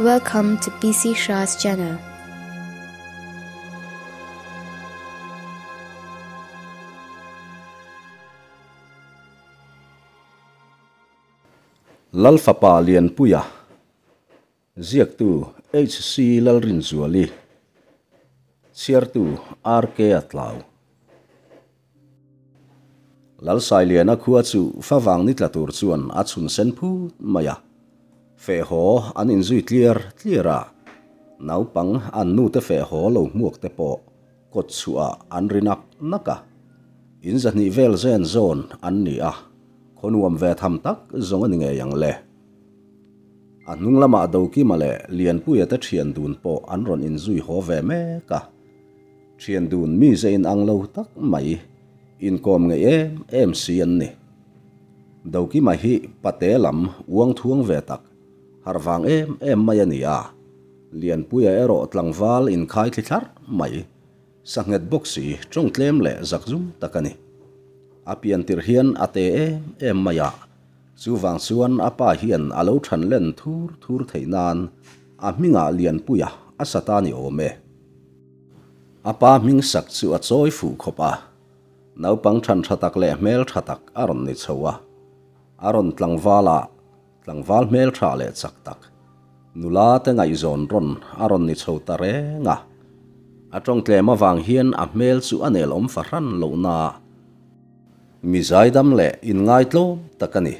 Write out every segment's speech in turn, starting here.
Welcome to BC Shah's channel. Lalfapa lian puya. Ziak tu HC lalrin zuali. Siar tu RK atlau. Lalsai lian akua chu fawang nitlatur chuan achun senpu maya. fe ho an in zui clear cleara nau pang an nu te fe ho lo muak te po kot chua an rinak naka in zan ni vel zen zon an ni a khonuam ve tham tak zong ani nge yang le anung lama do ki male lian puya ta thian dun po an ron in zui ho ve me ka thian dun mi ze in ang lo tak mai in kom nge em em sian ni do ki ma hi pate lam uang thuang ve tak harwang e em mai ani a lian puya ero in khai thithar mai sanget bok si chung tlem le zak zum takani apian tir hian ate e em maya. a wang suan apa hian alo than len thur thur theinan a minga lian puya a satani ome apa ming sak chu a choi fu khopa naupang than thatak le mel thatak aron ni chowa aron tlangwala tangval mel tha le chak tak nula te ngai zon ron aron ni chho ta re nga atong tlema wang hian a mel chu anel om faran lo na mi zaidam le in ngai tlo takani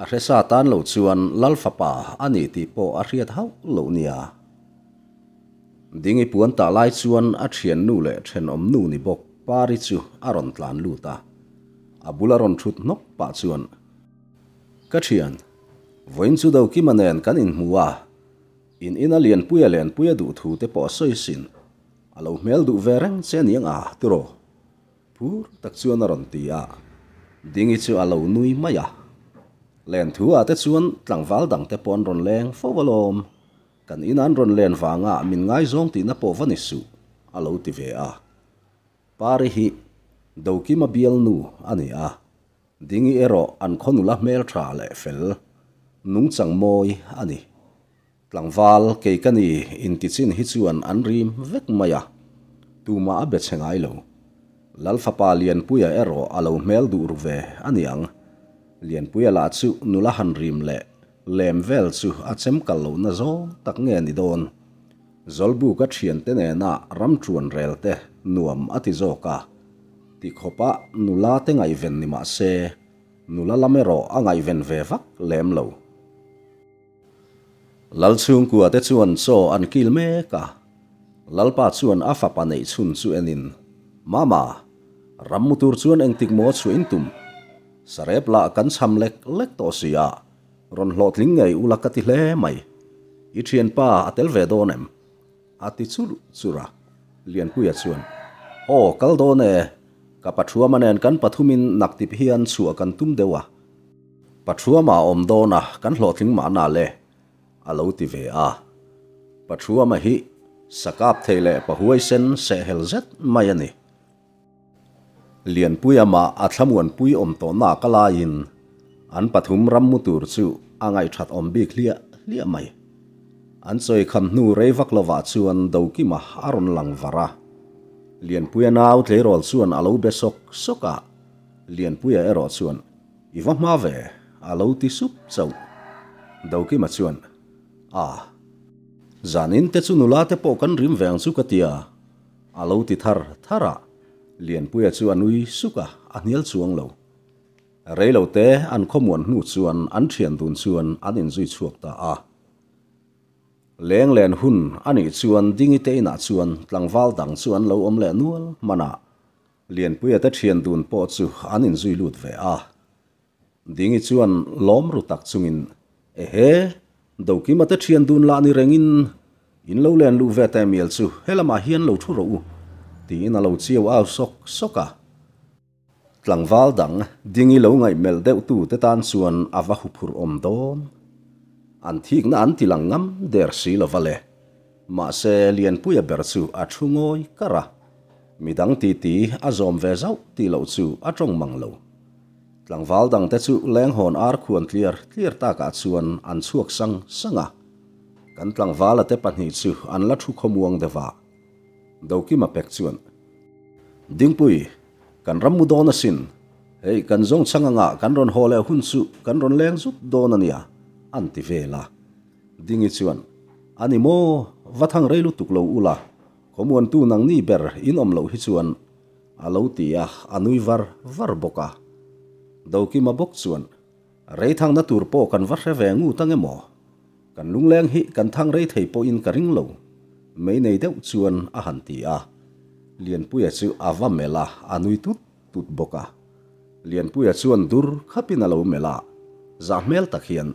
a hre sa tan lo chuan lalfa pa ani ti po a riat hau lo nia dingi puan ta lai chuan a thian nu le then om nu ni bok pari chu aron tlan luta abularon thut nok pa chuan ka thian voin chu do ki manen kan in mua in in a lian puya lian puya du thu te po soi sin alo mel du vereng chen yang a turo pur tak chuan ron ti a dingi chu alo nui maya len thu a te chuan tlangwal dang te pon ron leng fowalom kan in an ron len wanga à, min ngai zong ti na po vani su alo ti ve a pari hi do ki ma bial nu ani a à. dingi ero an khonula mel tha le phèl nung chang moi ani Val ke kani in ti chin hi chuan an rim vek maya tuma a be chengai lo lal fa pa lian puya ero alo mel du ruve aniang lian puya la chu nula han rim le lem vel chu a chem kal lo na zo tak nge ni don zolbu ka thian te na ram chuan rel te nuam ati zo ka ti khopa nula te ngai ven ni ma se nula lamero angai ven ve vak lem lo lal chung ku te chuan so an kil me ka lalpa chuan a fa panei chun chu enin mama rammutur chuan engtik mo chuin tum sarep la kan cham lek lek to sia ron hlot ling ngei ulakati hle mai i thian pa atel ve donem ati chur chura lian kuya chuan o kal do ne ka pathua manen kan pathumin naktip hian chu kan tum dewa pathua ma om dona kan hlot ling ma na le a lo ti ve a pathua ma hi lệ, thele pahuai sen se hel zet mai ani lian pui ama a thlamuan pui om to na kala in an pathum ram mutur chu angai that om bi khlia lia mai an soi kham nu rei vak lova chuan do ki ma aron lang vara lian pui na au tle rol chuan alo be sok soka lian pui a ero chuan iwa ma ve alo ti sup chau do ki ma chuan à zanin te chu nula te po kan rim veng su katia alo ti thar thara à. liền puya à chu anui à suka anial chuang lo rei lo te an khomuan nu chuan an thian dun chuan an in zui chuak ta a leng len hun ani chuan dingi te na chuan tlangwal dang chuan lo om le nual mana liền puya ta thian dun po chu an in zui lut ve a dingi chuan lom ru tak chungin ehe đầu ki mata thian dun la ni rèn in lâu lo len lu ve ta mel chu helama hian lo thu ro u ti in a lo chiu aw sok soka tlangwal à. dang dingi lâu ngày mel deuh tu te tan suan awa à huphur om dom an thik na an tilangam der si lo vale mà se lian puya à ber chu a thungoi kara midang ti ti azom ve zau ti lâu chu a trong mang lo tlangval dang te chu leng hon ar khuan clear clear ta ka chuan an chuak sang sanga kan tlangvala te hi chu an la thu khomuang dewa doki ma pek chuan pui, kan ramu dona sin hei kan zong changa nga kan ron hole hun chu kan ron leng zup dona nia an ti vela dingi chuan ani mo wathang reilu tuklo ula khomuan tu nang ni ber in om lo hi chuan alo tia anui var var boka do ki ma bok chuan rei thang na tur po kan va hre ve ngu tang emaw kan lúng leng hi kan thang rei thầy po in cả ring lầu, mấy này đâu chuan a hẳn tì à liền pui à chu à va mela à nui tút tút à, liền pui à chuan dur dạ khapin alo mela za mel tak hian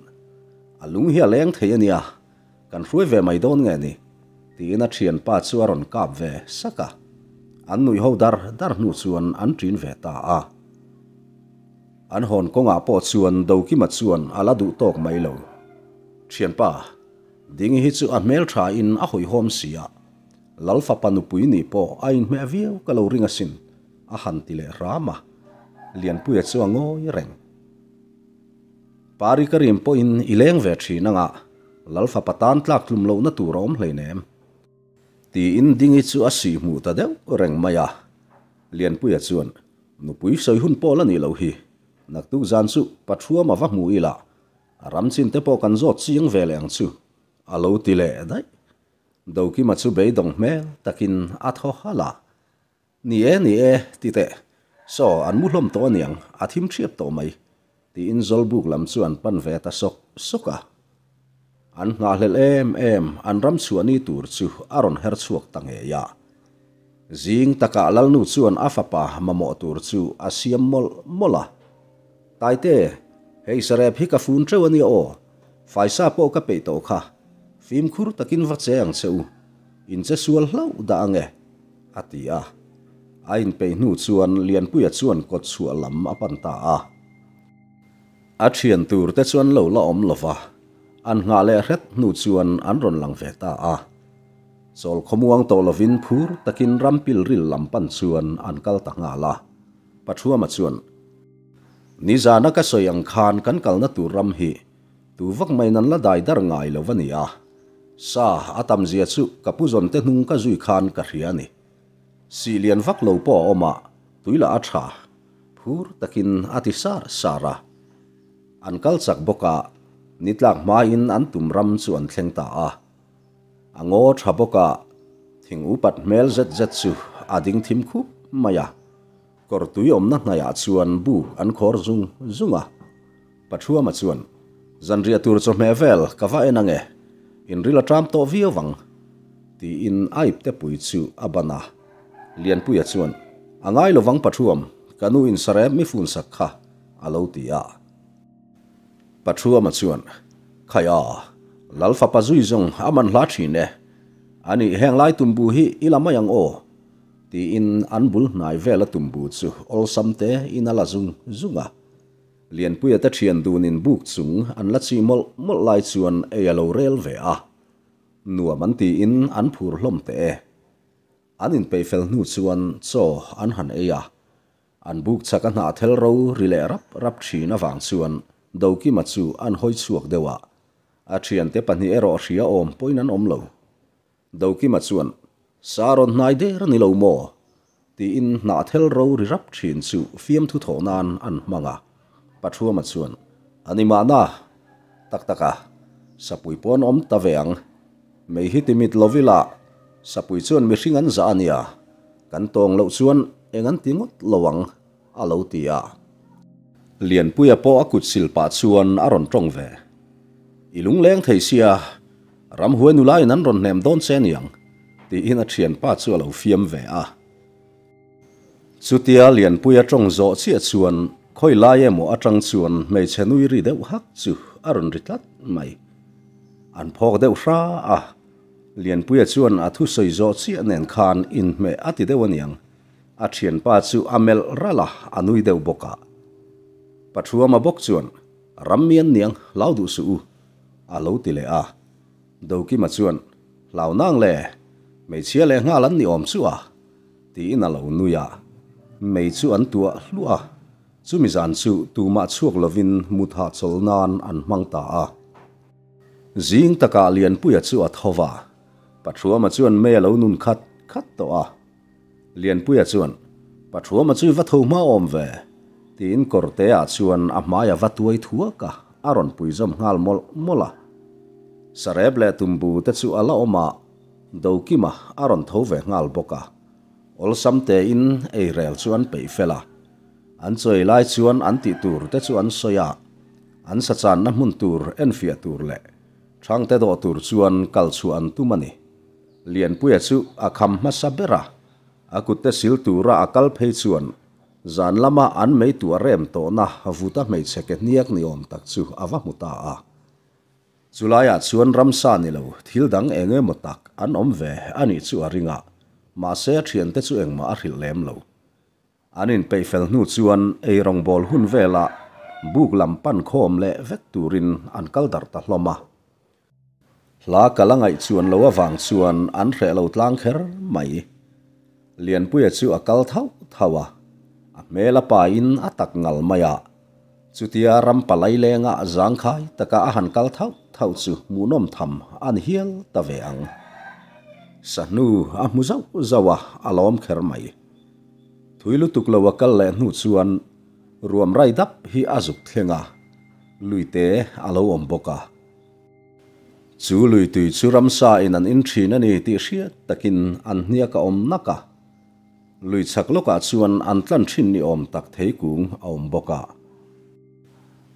a à lung hi a leng thei ania kan à. ruai ve mai don nghe ni ti na chuyện pa chu aron kap ve saka anh nuôi hậu dar dar nuôi chuan anh trin ve ta à. an hon ko nga po chuan do ki ma chuan ala du tok mai lo thian pa ding hi chu a mel tha in a hoi hom sia lal fa pa nu pui ni po a in me vi ka lo ringa sin a han ti le rama lian pui a chuang o i reng pari karim po in ileng ve thi na nga lal pa tan tlak tlum lo na tu rom hlei in ding hi chu a si mu ta de reng maya นักตู้จานสุปัทัวมาวักมูอีละรำชินเตปอกันจดเสียงเวลงสุอาลูติเล่ได้ดาวกิมาสุเบยดงเมลตะกินอัทฮฮาลานี่เอนี่เอติเตสออันมุลมตัวเนียงอาทิมเชียบตัวไม่ตีอินซอลบุกลำส่วนปั้นเวตาสกสกะอันงาเลเอ็มเอ็มอันรำส่วนนี้ตูรสุอารอนเฮร์สวกตังเฮียา zing taka lal nu chuan afapa mamo tur chu asiam mol mola ตายเต้เฮสเรพิกฟูนเชวันนี้โอไฟซาโปกเปโตค่ะฟิมคูร์ตะกินวัดเซียงเซออินเซสวลเล่าดังเงอาทิอาอินไปนูส่วนเลียนปุยส่วนกดส่วนลำอปันตาอาเชียนตูร์เต่ส่วนเล่าละอมลวะอันงาเลเร็ดนูส่วนอันรอนลังเฟตาอาสอลขมวงโตลวินพูร์ตะกินรัมปิลริลลำปันส่วนอันกัลตะงาลาปัจจุบันส่วน Niza na ka soyang khan kan kal na tu ram hi. Tu vak may nan la day dar ngay lo vani ah. Sa atam zia chu kapuzon te nung ka zui khan ka hiya ni. Si lian vak lo po o ma, tu ila atha. Pur takin ati sara. An kal chak boka, nitlak main an tum ram an tleng ah. Ang o tra boka, ting upat mel zet zet ading tim maya. kor tu yom na na ya chuan bu an khor zung zunga pa chua ma chuan zan ria tur cho mevel ka va en ange in ri la tram to vi wang ti in aip te pui chu abana lian pui a chuan angai lo wang pa chuam kanu in sare mi fun sak kha pa chua ma chuan khaya lalfa pa zui aman la ne ani heng lai tum bu hi die in anbul nai vela tumbu zu ol samte in ala zung zunga. Lien puya ta chien duun in buk zung an la zi mol mol lai zuan e alo rel vea. Nua man ti in an pur lom te e. An in peifel nu zuan zo e an han ea. An buk zaka na tel rau rile rap rap chi na vang zuan dau ki matzu an hoi zuak dewa. A chien te pan ni ero o shia om poinan om lau. Dau ki matzuan Saron nai de ran lâu mò Ti in na thel ro ri rap thin chu fiam thu tho nan an manga. Pathua ma chuan. Ani ma na à, taka. Sapui pon om ta veng. Mei hi ti mit lovila. Sapui chuan mi ringan za ania. Kan tong lo chuan engan lâu lowang alo tia. Lian puya po akut silpa chuan ron tong về, Ilung leng xia, ram huê huenulai nan ron nem don sen yang ti in a thian pa chu lo fiam ve a chutia lian puya tong zo chi chuan khoi la ye mo atang chuan mei chenui ri deuh hak chu arun lát mai an phok deuh ra à a lian puya chuan a thu soi zo chi anen khan in me ati dewan yang a thian pa chu amel rala anui deuh boka pathua ma bok chuan rammian niang laudu su u a lo ti lệ à đầu ki mà chuan lau nang lệ mày chia lệ ngã lắn ni om su à tí na lâu nu ya à? mày chu ăn tua lu à chu mi zan su tu ma chuộc lovin mut ha chol nan an mang à? ta à riêng à ta taka liền puya chu a thowa pathua ma chuan me lâu nun khat khat to à liền puya chuan pathua ma chu va tho ma om ve tin korte a chuan a maya va tuai thua cả aron pui zom ngal mol mola sareb le tumbu te chu ala oma do kima aron tho ve ngal boka ol samte in ei rel chuan pei fela an choi lai chuan an ti tur te chuan soya an sa chan na hmun tur en fia tur le thang te do tur chuan kal chu tumani, tu mani lian puya chu a ma sa bera akut te sil tura akal phei chuan zan lama an mei tu rem to na havuta mei cheke niak ni om tak chu awa muta a chulaiah chuan ramsa ni lo thil dang enge motak an awm ve ani chu a ringa mahse thiante chu engmah a hrilh lem lo anin peifel hnu chuan ei rawng bol hun vela buk lampan khawm le vek turin an kal dar ta hlawma hla kalangai chuan lo awang chuan an hreh lo tlang kher mai lian puia chu a kal thau thawa a mela pa in atak ngal maya chutia rampalai lenga zang khai taka a hankal thấu thau chu munom tham an hial ta ve ang sanu a muzau zawa alom kher mai thuilu tuklo wakal le nu chuan ruam rai dap hi azuk thlenga luite alo omboka chu lui tui chu ramsa in an inthin ani ti hria takin an hnia ka om naka lui chak loka chuan an tlan thin ni om tak thei kung om boka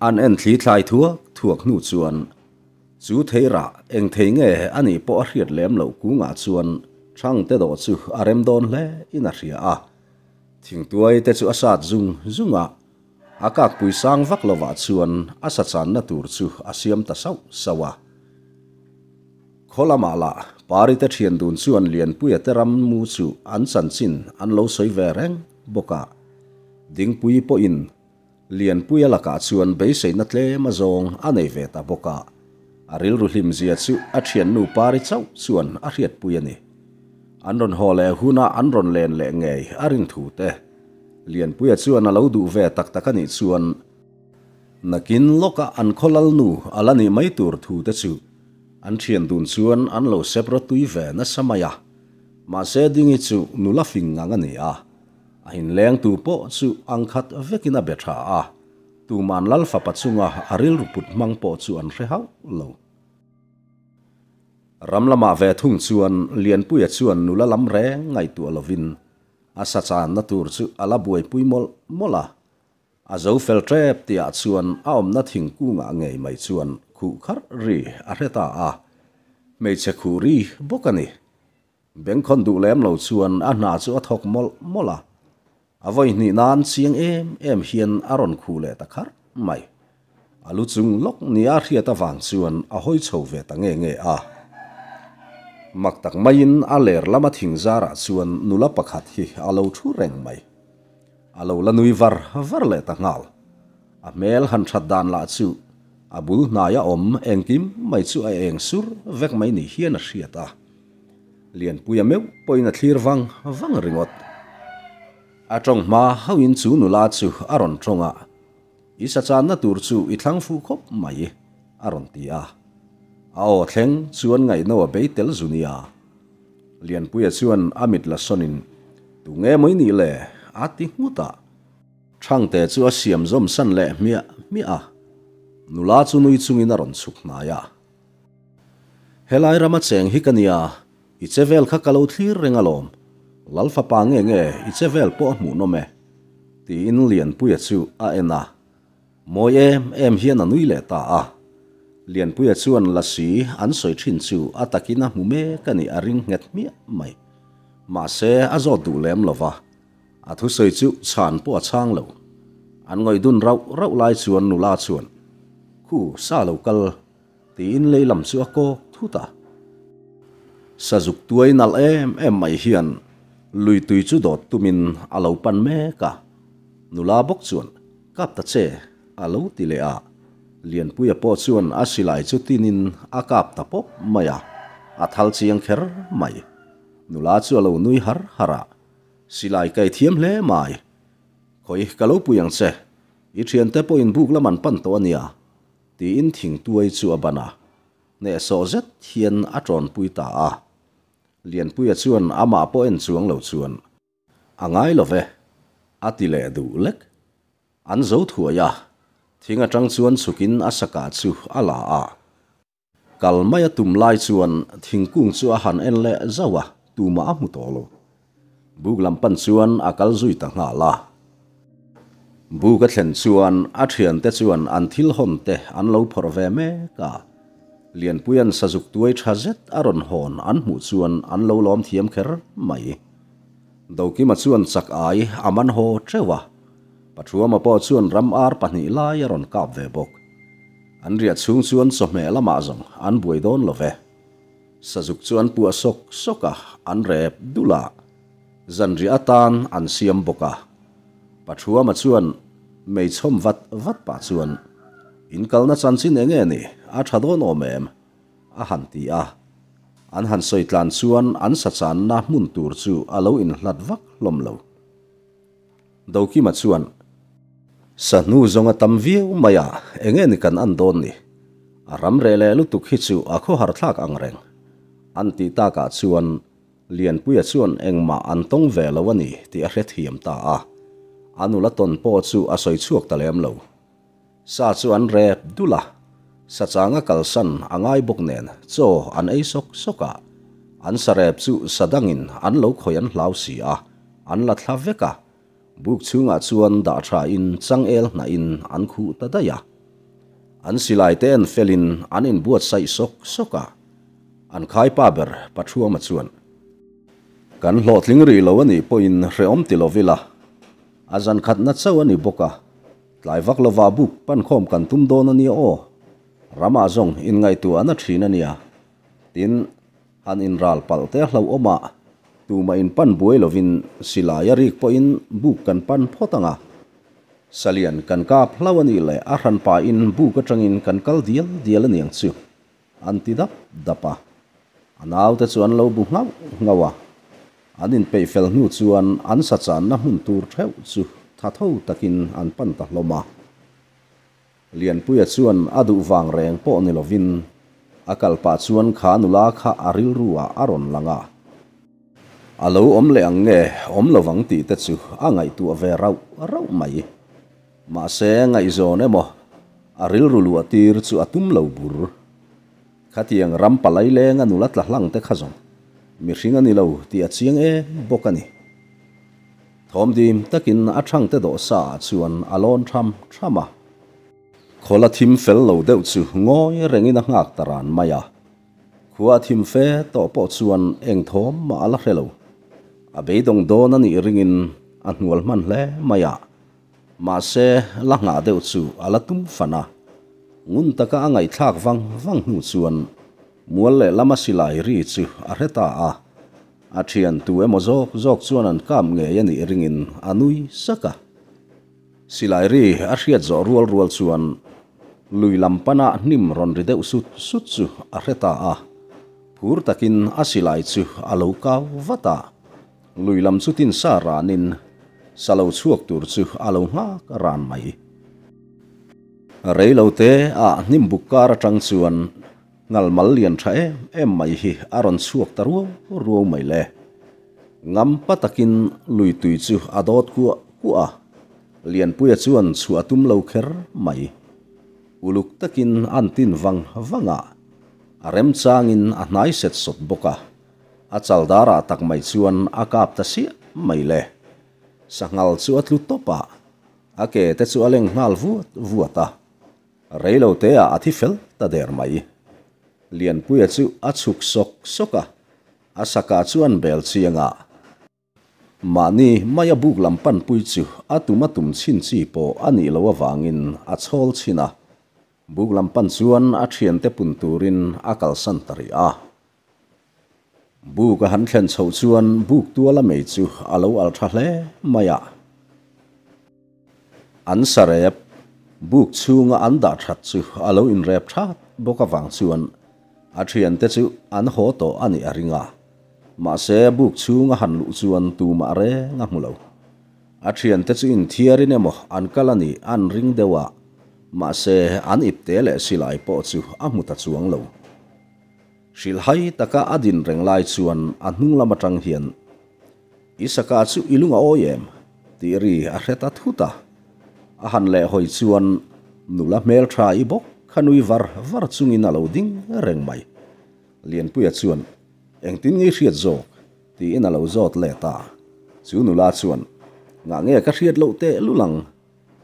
an en thuộc nụ thuak chú nu chuan chu thấy eng anh ấy bỏ po lém lậu lo ku nga chuan thang te do chu arem à don hle in a hria a thing tuai sát chu asat à à các pui sang vak lova chuan asa à chan na tur chu asiam à ta sau sawa kholama la pari te thian dun chuan lian pui te ram mu chu an san chin an lâu soi ve reng boka ding pui po in liền lian puya laka chuan bấy sei nát tle ma zong anh ấy về ta boka aril ru hlim zia chu a thian nu pari chau chuan a riat puya ni anron hole huna anron len le ngei arin thu te lian liền chuan a lo du ve tak tak ani chuan nakin loka an kholal nu alani mai tur thu te chu an thian dun chuan an lo sepro tui ve na samaya ma se dingi chu nula fing nga ngani a a in leng tu po chu ang khat vekina be tha a tu man lal fa pachunga aril ruput mang po su an re lo ram lama ve thung chuan lian puya chuan nula lam re ngay tu lovin asa chan na tur chu ala buai pui mol mola a zo fel trep tia chuan a om na thing ku nga ngei mai chuan khu khar ri a reta a mei che khu ri bokani bengkhon du lem lo chuan a na chu a thok mol mola avoi ni nan chiang em em hian aron khu le takhar mai alu chung lok ni a hriat awang chuan a hoi chho ve ta nge nge a mak tak mai in a ler lama thing zara chuan nula pakhat hi alo thu reng mai alo la nui var var le ta ngal a mel han that dan la chu a bul na ya om engkim mai chu a eng sur vek mai ni hian a hriat a lian puya meu poina thlir wang wang ringot atong ma hawin chu nu la chu aron thonga i sa chan na tur chu i thlang fu khop mai e aron ti a ao theng chuan ngai no a beitel zunia lian pui a chuan amit la sonin tu nge moi ni le a ti hmu ta thang te chu a siam zom san le mia mia nu la chu nu i chu ngin aron chuk na ya helai rama cheng hi kania i chevel kha kalo thlir rengalom lalfa pa nge nge i chevel po mu no me ti in lian pu ya e chu a ena moi em em hian anui le ta a lian pu ya e chu an la si an soi thin chu atakina mu me kani aring nget mi mai ma se a zo du lem lova a thu soi chu chan po chang lo an ngoi dun rau rau lai chuan nu la chuan khu sa lo kal ti in lei lam chu a ko thu ta sa zuk tuai nal em em mai hian ลุยตุยจุดตุมินอาลูวปันแม่กะนุลาบกส่วนกับตาเชอาลูวติเลอาเลียนปุยปอส่วนอาศิลายจุตินินอากาบตาปบมายาอาทัลเชียงเคอร์ไม่นุลาจวลาวนุยหรหระศิลายไกเทียมเล่ไม่คอยกะลาวปุยังเชอีเทียนเตปอินบุกละมันปันตัวเนียตีอินถิงตัวจัวบานาเนโซเซตเทียนอาจอนปุยตาอา liền puya chuan ama po en chuang lo chuan angai à love atile du lek an zo thua ya thinga tang chuan sukin asaka chu ala a kalmaya tum lai chuan thingkung chu a han en le zawa tuma amu tolo buk lampan chuan akal zui ta nga la buk a thlen chuan a thian te chuan an thil hon te an lo phor ve me ka liền quyên sa dục tuôi tha zet aron hòn an mu chuan an lo lom thiam kher mai do ki ma chuan chak ai aman ho trewa pathuama po chuan ram ar pahnih lai aron kap ve bok an riat chung chuan sawhme lama zong an buai don về sa zuk chuan pu sok soka an rep dula zan ri atan an siam boka pathuama à. chuan mei chhom vật vật pa chuan In inkalna chansin enge ni a thadon omem a hanti a an han soitlan chuan an sa chan na hmun tur chu alo in hlat vak lom lo doki ma chuan sa nu zonga tam viu maya enge ni kan an don ni aram re le lutuk hi chu a kho har thlak angreng an ti ta ka chuan lian puya chuan engma an tong ve lo ani ti a hret hiam ta a anula ton po chu a soi chuak ta lem lo Sā tsū an rēp dūlā, sā tsā ngā kalsān a ngāi bōk nēn tsō an ēsok-soka. An sā rēp tsū sā dāngin an lōk hoi an hlāw sī ā, an latlāwe kā. Būk tsū ngā tsū an dā rā in tsang el na in an kū tādā ya. An silaite an fēlin an in bōt sa ēsok-soka. An kāi pāber patrua mat suan. Gan lōtling rīla wani pō in rēom tīlo vīla. A zān kāt nā tsā wani bōk kā. tlai vak lova buk pan khom kan tum na ni o rama zong in ngai tu ana thri na nia tin han in ral pal te hlo oma tu ma in pan buai lovin ya rik po in buk kan pan photanga salian kan ka phlawani le a ran pa in buk atang in kan kal dial dial ani ang chu anti dap dapa anaw te chuan lo bu ngau ngawa anin pe fel nu chuan an sa chan na hun tur theu chu thà thâu takin an pan ta loma lian puya chuan adu wang reng po ni lovin akalpa chuan kha nula kha aril ruwa aron langa alo om le ang nge om lovang ti te chu angai tu ve rau rau mai ma se ngai zo ne mo aril ru lu atir chu atum lo bur khatiang ram palai le nga nulat la lang te khazong mi ringa ni lo ti achiang e bokani tom dim takin a chang te do sa chuan alon tham thama khola thim fel lo deu chu ngoi rengi na ngak taran maya khua thim fe to po chuan eng thom ma ala hrelo a be dong do na ni ringin an hual man le maya ma se la nga deu chu ala athian tu emo zok zok chuan an kam nge yani ringin anui saka silai ri athiat zo rual rual chuan lui lampana nim ron ri de usut sut chu a reta a phur takin a silai chu aloka vata lui lam chutin sa ranin salo chuak tur chu alo nga ran mai reilote nim bukara tang chuan nal mal lian thae em mai hi aron chuok taru ro maile ngam pa lui tui chu adot ku kua lian puya chuon chu atum lo kher mai uluk takin antin wang wanga arem changin a hnai set sot boka a chal dara tak mai chuon akaap ta si mai le sa ngal chu atlu topa ake tsu aleng ngal vua vuata re lo te a thi ta der mai lian pui a chu a chuk sok soka a saka chuan mani maya buk lam pan pui chu a tu ma tum chin chi po ani lo wa wangin a chol china buk lam pan chuan a thian te pun chho chuan buk tu la mei chu a al tha maya an sare buk chu nga an da tha chu a lo in rep tha boka wang chuan a thian te chu an ho to ani a ringa ma se buk chu nga han lu chu an tu ma re nga mulo a thian te chu in thiarin emo an kalani an ring dewa ma se an ip te le silai po chu a muta chuang lo silhai taka adin renglai chuan a hnung lama tang hian isaka chu ilunga oyem tiri a hreta thuta a han le hoi chuan nula mel tha i bok khanui var var chungin alo ding reng mai lian pui chuan engtin nge hriat zawk ti in alo zawt le ta chu nu la chuan nga nge ka hriat lo te lulang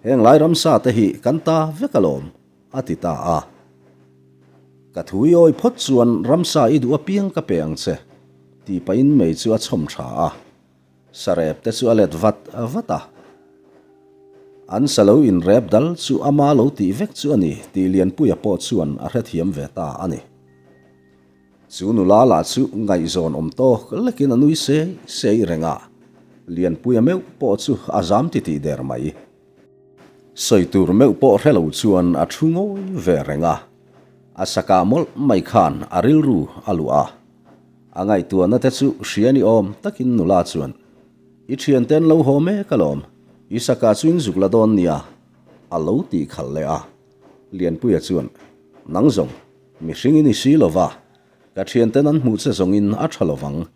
heng lai ram sa te hi kan ta vekalom ati ta a ka thui oi phot chuan ram sa i du a piang ka peng che ti pa in mei chu a chom tha a sarep te chu alet vat vata an salo in rep dal su ama lo ti vek chu ani ti lian puya po chuan a hret hiam ve ta ani chu nu la la chu ngai zon om to lekin anui se sei renga lian puya meu po chu azam ti ti der mai soi tur meu po relo chuan a thungo ve renga asaka mol mai khan aril ru alua angai tuana te chu hriani om takin nula chuan i thian ten lo me kalom Isaka chuin zukla don nia alo ti khal le a lian puya chuan nang zong mi hring ni si lova ka thian ten an mu che zong in a thalovang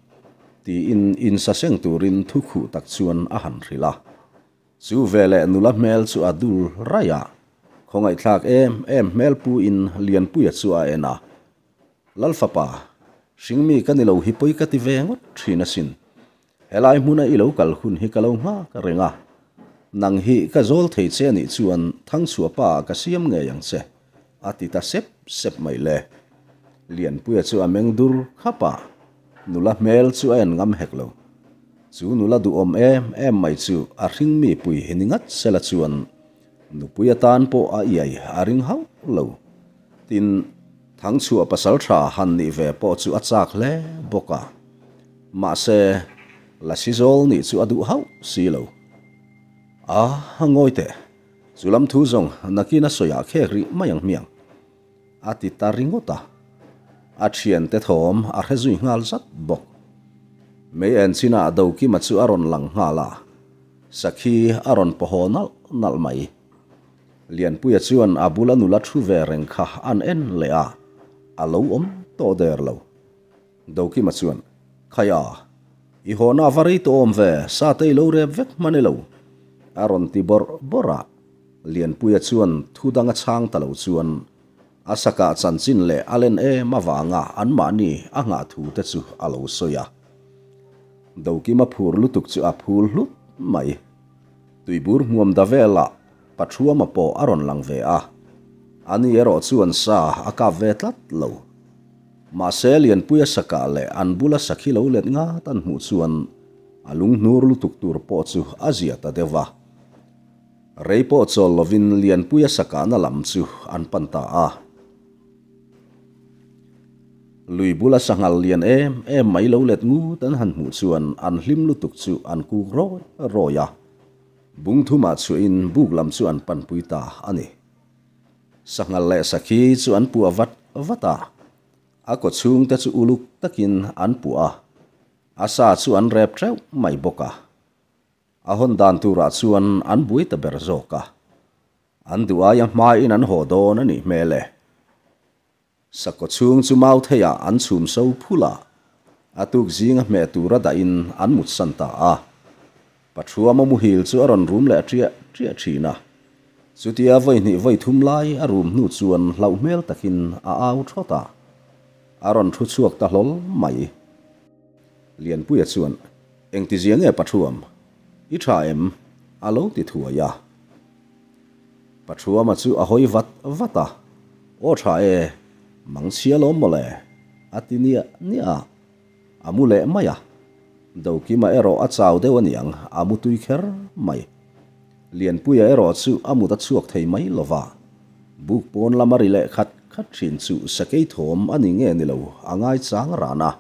ti in in sa seng turin thu khu tak chuan a han rila chu vele nula mel chu adul raya khongai thlak em em mel pu in lian puya chu a ena lalfa pa singmi kanilo hipoi kati vengot thina sin helai muna ilo kal hun hi kalo nga ka renga nang hi ka zol thei che ni chuan thang chua pa ka siam nge yang che atita à, sep sep mai le lian puya chu ameng dur khapa nula mel chu en ngam hek lo chu nula du om em em mai chu a ring mi pui hiningat sela chuan nu puya tan po a à ai, a à ring hau lo tin thang pa pasal tha han ni ve po chu a chak le boka ma se la sizol ni chu adu hau si lo à, a hangoite zulam thu zong nakina soya khe ri mayang miang ati ta ringota a chien te thom a khazui ngal zat bok me en sina do ki matsu aron lang ngala sakhi aron pohonal nal mai lian puya chuan abula nula thu ve reng kha an en le a alo om to der lo do ki matsuan khaya i hona vari to om ve sa te lo re vek mane lo aron ti bor bora lian puya chuan thudanga chang talo chuan asaka chan chin le alen e mawanga anma ni anga thu te chu alo soya doki ma phur lutuk chu a phul lut mai tuibur bur da vela pathua ma po aron lang ve a ani ero chuan sa aka ve tlat lo ma se puya saka le an bula sakhi lo let nga tan mu chuan alung nur lutuk tur po chu azia ta dewa Reipo lovin lian puya saka na lam chu an panta a. Lui bula sangal lian em, em mấy lâu lẹt ngu tấn hàn mụ chuan an hlim lu tục chu an cu ro roi Bung thu ma chu in buk lam chu an pan puita ta ani. Sangal le sakhi chu an pua vat, vata. A ko chung ta chu uluk takin an pua. Asa chu an rep treo mày boka. a hon dan tu ra chuan an bui ta ber zo ka an du a yam mai in an ho do na ni mele sa ko chuang chu mau the ya an chum so phula a tuk zing a me tu ra da in an mut san ta a pa er thu a mu hil chu aron rum le tria tria china chutia voi ni voi thum lai a rum nu chuan lau mel takin a au thota aron thu chuak ta hlol mai lian puya chuan engti zianga e pathuam อิทราเอ็มอาลงติทัวยาปัจจุบันมาจูอาหอยวัดวัดตาโอชราเอมังเชียลมมาเลยอาทินี้นี่อะอามุเลไม่อะดูวกิมาเอรออาจาวเดวันยังอามุตุยเคอร์ไม่เลียนปุยเอรอจูอามุตัดสวกไทยไม่ละวะบุกปนลามาริเลขัดขัดชินจูสเกยถมอันนี้เงี้ยนี่ละวอ่างไอจางรานะ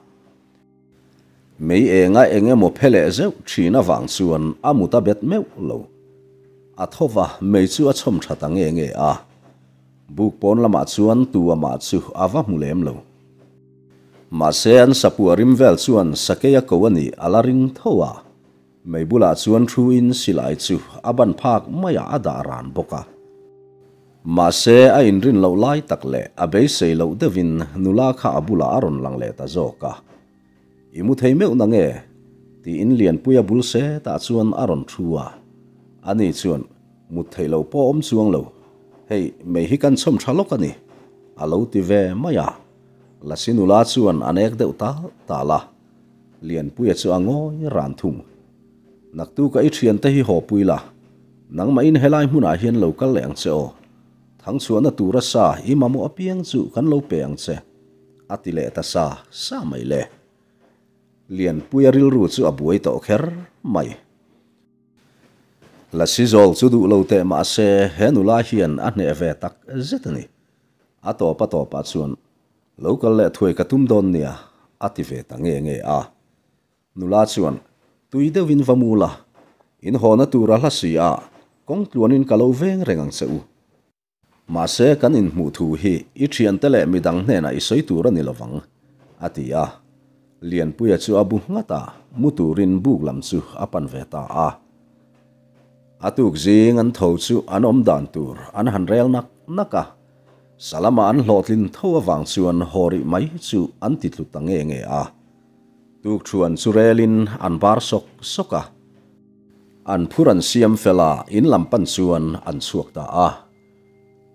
Mēi ē e ngā ē ngā mō pēlē ā e zēw chīna vāng tsūwan ā mutā bēt mēw lō. Ā thō vā mēi tsū wā tsōm chatā e ngē ngē ā. Būk bōn lā mā tsūwan tū wā mā tsūh ā vā mūlēm lō. Mā sē ā nsā pūwa rīm vēl tsūwan sakē ya kōwa nī ā lā rīng thō wā. Mēi būlā tsūwan thū wīn sī lāi tsūh ā bān pāk mā ya ā dā rā n bō kā. imu thei mẹ na nge ti in lian puya bul se ta chuan aron thua ani chuan mu thei lo po om chuang lo hei mei hi kan som thalok ani alo ti ve maya la sinula chuan anek deuh ta ta la lian puya à chu ango à ran thum nak tu ka i thian te hi ho pui nang ma in helai hmuna hian lo kal leng che o thang chuan a à tura sa i mamu apiang chu kan lo peng che atile ta sa sa mai le lian pui ril ru chu a buai to kher mai la sizol chu du lo te ma se henula hian a ne ve tak zetani a to pa to pa chuan local le thui ka tum don nia ati ve tange nge a nula à. chuan tuide win vamula in hona tura la si a à, kong tluanin kalo veng rengang se u ma se kan in mu thu hi i thian te le midang hne na i soitura ni lovang atia lian puya chu abu ngata muturin buk lam chu apan ve ta a atuk zing an tho chu an om dan tur an han rel nak naka salama an hlotlin tho awang chu an hori mai chu an ti tlu ta nge nge a tuk chuan chu an bar sok soka an phuran siam fela in lam lampan chuan an chuak ta a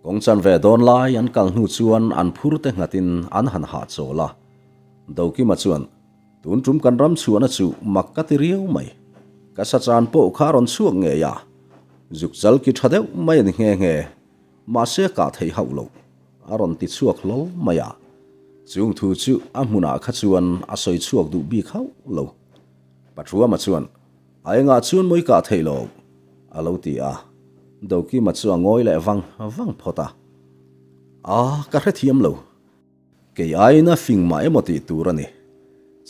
kong chan ve don lai an kal hnu chuan an phur te ngatin an han ha chola đầu khi mà chuẩn tún chúng cần rắm xuống chịu mặc cái tí riêu mày cái sát chan bộ khá ron xuống nghe ya à. dục zal kí thà đéo mày nghe nghe mà sẽ cả thấy hậu lộ à rón tít suộc lâu mày à chúng thu chịu à muốn à khát chuẩn à soi suộc đủ bi khâu lâu bắt chúa mà chuẩn ai ngã chuẩn mới cả thấy lộ à lâu tí à đầu khi mà chuẩn ngồi lại văng văng phô ta à cái thiêm lâu kei aina fingma emoti turani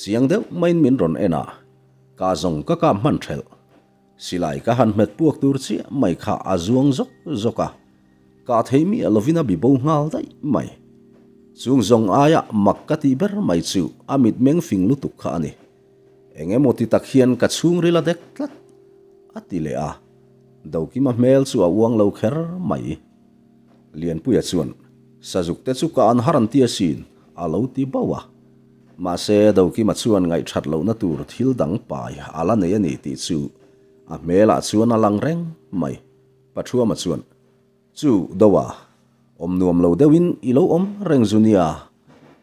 chiang deuh main min ron ena ka zong ka ka man thel silai ka han met puak tur chi mai kha azuang zok zoka ka theimi alovina bi bo ngal dai mai chung zong aya makkati ber mai chu amit meng fing lutuk kha ani enge moti takhian ka chung rila dek tlat atile a doki ma mel chu awang lo kher mai lian puya chuan sajukte chu ka an haran tia sin alo ti bawa ma se do ki ma chuan ngai that lo na tur thil dang pai ala à nei ani ti chu a à, mela chuan alang lang reng mai pathua ma chuan chu dowa à? om nuam lo dewin ilo om reng zunia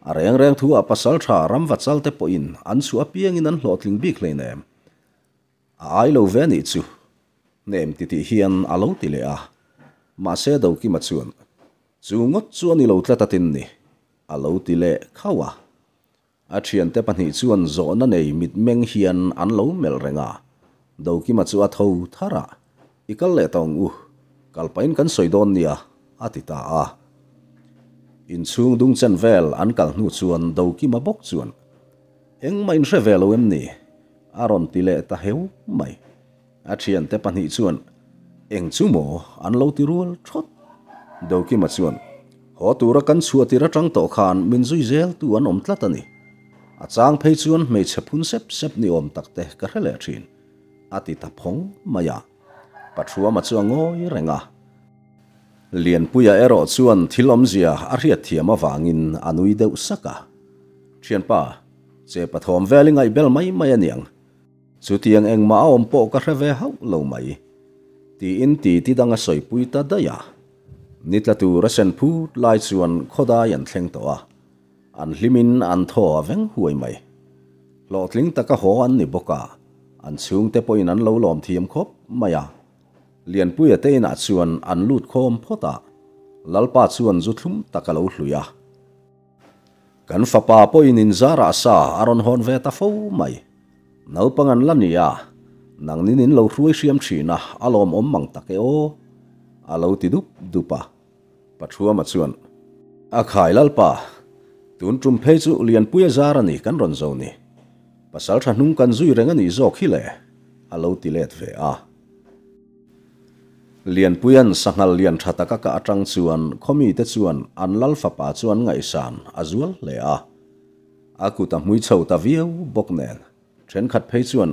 a reng reng thu a pasal tha ram va chal te po in an su a piang in an hlotling bik le nem a ai lo ve ni chu nem ti ti hian alo ti le a ma se do ki ma chuan chu ngot chuan ilo lo tla ta ni À. a lo ti le khawa a thian te pan hi chuan zo na nei mit meng hian an lo mel renga do ki ma thâu thà ra? thara ikal le tong u kalpain kan soidon nia atita a in chung dung chen vel an kal nu chuan do ki ma bok chuan eng main re velo em nè, ni aron ti lệ ta hiểu mai a thian te pan hi chuan eng chu mo an lo ti rul thot do ki ma chuan หัวตัวรักันชัวตีระจังต่อขานมินซุยเซลตัวนอมตละตนี่อาจารงเพยชวนไม่เชพุนเซบเซบนิอมตักเตะกระเลชินอาทิตย์พงมายาปัจจุบันมาจวงง่ยเรงอ่ะเลียนปุยเอรอชวนทิลอมเสียอาเรียเทียมาวางอินอนุยเดอุสักะเชียนป้าเจปฐมเวลิงไอเบลไม่ไม่เนียงสุดทยังเอ็งมาอมโปกระเวฮาเลาไม่ตีอินตีที่ดังสอยปุยตาดายา nít là tu resen pu lai chuan khoda yan thleng to a an limin an tho aveng huai mai lo tling taka ho an ni boka an chung te poin an lo lom thiam khop maya lian pui te na chuan an lut khom phota lalpa chuan zu thlum taka lo hluya kan fapa poin in zara sa aron hon ve ta fo mai nau pangan lania nang ninin lo hruai siam thina alom om mang take o a lauti dup dupa pachua machuan a khai lalpa tun trum phechu ulian puya zara ni kan ron zoni pasal tha nung kan zui renga ni zo khile a lauti let ve a lian puyan sangal lian thataka ka atang chuan khomi te chuan an lal fa pa chuan ngai san azual le a aku ta mui chho ta vi boknen then khat phechuan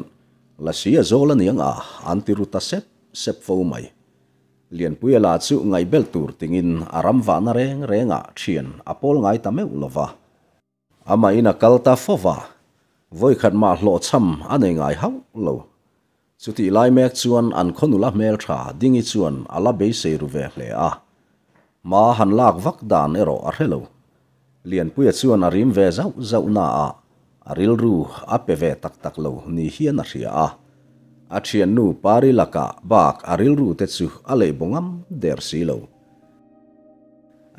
la sia zola ni anga antiru ta set sep fo mai lien puya la chu ngai bel tur tingin aram vana reng renga chien apol ngai tame ulova ama ina kalta fova voi khat ma hlo cham ane ngai hau lo chuti lai mek chuan an khonula mel tha dingi chuan ala be se ruve hle a ma han lak vak dan ero a relo lien puya chuan arim ve zau zau na a aril ru ape ve tak tak lo ni hian a ria a achiannu pari laka bak arilru tetsu ale bungam der silo.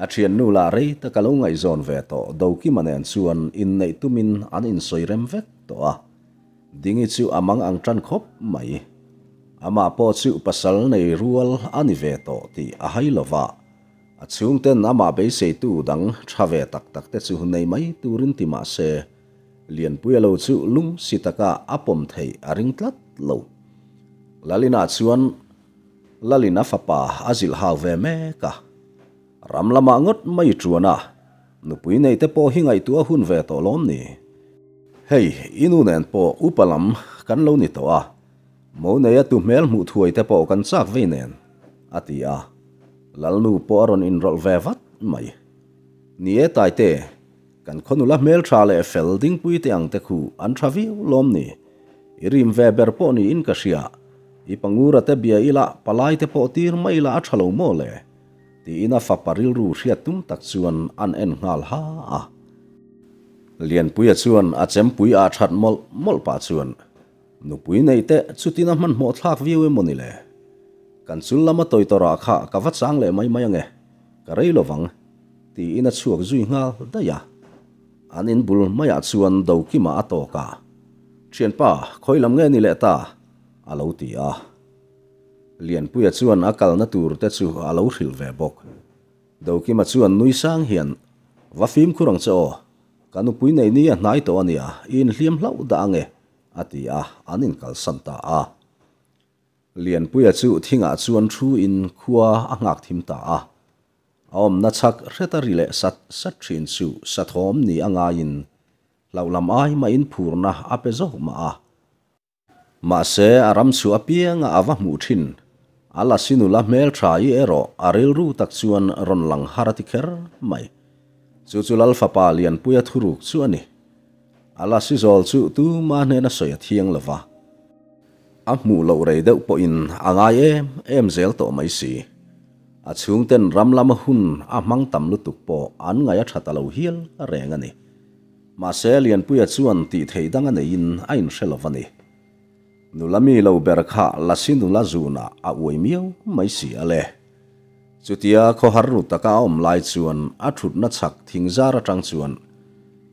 Achiannu la re takalungai zon veto dauki manen suan in nei tumin an in soirem veto ah. Dingi tsu amang ang tran khop mai. Ama po tsu pasal nei rual ani veto ti ahay lova. At siyong ten ama bay say tu dang chave tak tak tetsu hunay may turin timase. Lian puyalaw tsu lung sitaka apom thay aring tlat lawt. lalina chuan lalina fapa azil have me ka ram ngot mai chuana nupui nei te po hingai tu hun ve to lom ni hei inu nen po upalam kan lo ni to a mo nei tu mel mu thuai te po kan chak ve nen atia lalnu po aron in rol ve vat mai ni e tai te kan khonula mel tha le felding pui te ang te khu an thavi lom ni irim ve ber po ni in ka shia ipangura te bia ila palai te potir ma ila athalo mo le ti ina fa paril ru ria tum tak chuan an en ngal ha a lian pui a chuan a chem pui a that mol mol pa chuan nu pui nei te chutina man mo thlak viu e moni le kan chul lama toi tora kha ka va chang le mai mai ange ka lo wang ti ina chuak zui ngal da ya anin bul maya chuan do ki ma atoka Chien pa khoilam nge ni le ta alau ti a. Ah. Lian puya chuan akal na tur te chu alau ril ve bok. Dau ki ma chuan nui sang hian va fim kurang cho. Kanu pui nei ni a nai to ania in hliam lau da ange ati a ah. anin kal santa a. Ah. Lian puya chu thinga chuan thu in khuwa angak thim ta a. na chak reta sat sat chu sat hom ni anga in. in purna ape ma a. mà sẽ aram su apia ngã awa mu thin ala sinula mel thai ero aril ru tak chuan ron lang harati mai chu chu lal fa palian puya thuruk chu ala si zol su tu ma ne na soya thiang lova a mu lo rei deuh po in anga em em zel to mai si a chung ten ram lama hun a mang tam lu tuk po an ngaya thata lo hial reng ani ma se lian puya chuan ti thei dang ane in ain shelovani nu lami lo berakha lasin nu lazuna a uai miau mai si ale chutia kho harru taka om lai chuan a thut na chak thingzara tang chuan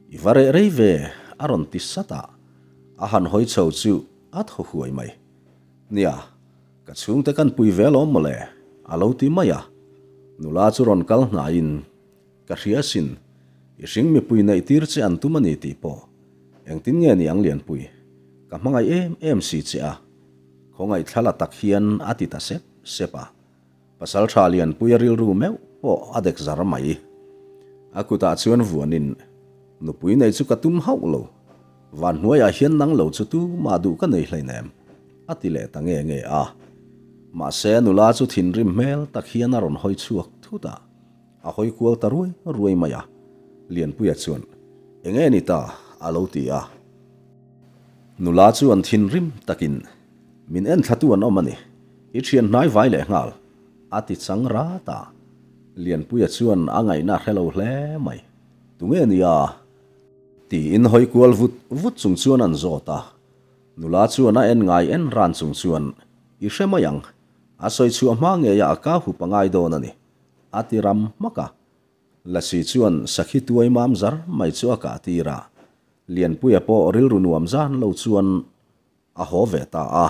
i vare reive aron ti sata a han hoi chau chu a tho huai mai nia ka chung te kan pui velo mole alo ti maya nula chu ron kal na in ka hria sin i ring mi pui na itir che an tu mani ti po tin nge ni ang lian pui ka mangai em em si che a khongai thala tak hian atita se sepa pasal thalian puiril ru meu po adek zaramai akuta chuan vuanin nupui nei chu katum hau và van hnuaiah hian nang lo chu tu ma du ka nei hlei nem ati le ta nge nge a ma se nula chu thin rim mel tak hian a ron hoi chuak ta a hoi kual ta ruai ruai maya lian puya chuan enge ni ta alo ti a nula chu an thin rim takin min en thatu an omani i thian nai vai le ngal ati chang ra ta lian puya chuan angai na hello hle mai tunge nia ti in hoi kual vut vut chung chuan an ta nula chuan a en ngai en ran chung chuan i hrema yang a soi chu ama nge ya ka hu pangai do na ni ati ram maka lasi chuan sakhi tuai mam zar mai chu aka tira liền pui po ril ru nuam zan lo chuan a ho ve ta a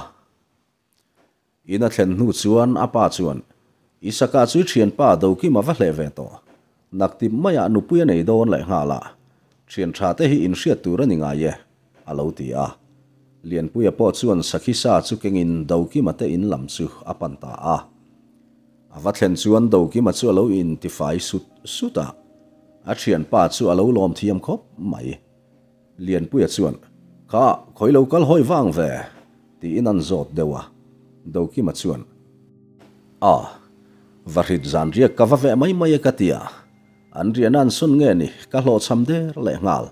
ina thlen nu chuan apa chuan isaka chu thian pa do ki ma va hle ve to nak maya nu pui nei don lai ha la thian tha te hi in hriat tur ani nga ye alo ti a liền pui po chuan sakhi sa chu kengin do ki ma te in lam chu apan ta a ava thlen chuan do ki ma chu alo in ti fai sut suta a thian pa chu alo lom thiam khop mai liền bùi chuẩn khá khói lâu có hơi vang về thì in ăn giọt đều à đâu khi mặt xuân, à ờ, và thịt giàn ria cá vá vẽ mấy mấy cái tia anh ria nan xuân nghe nè cả lò xăm đê lệ ngal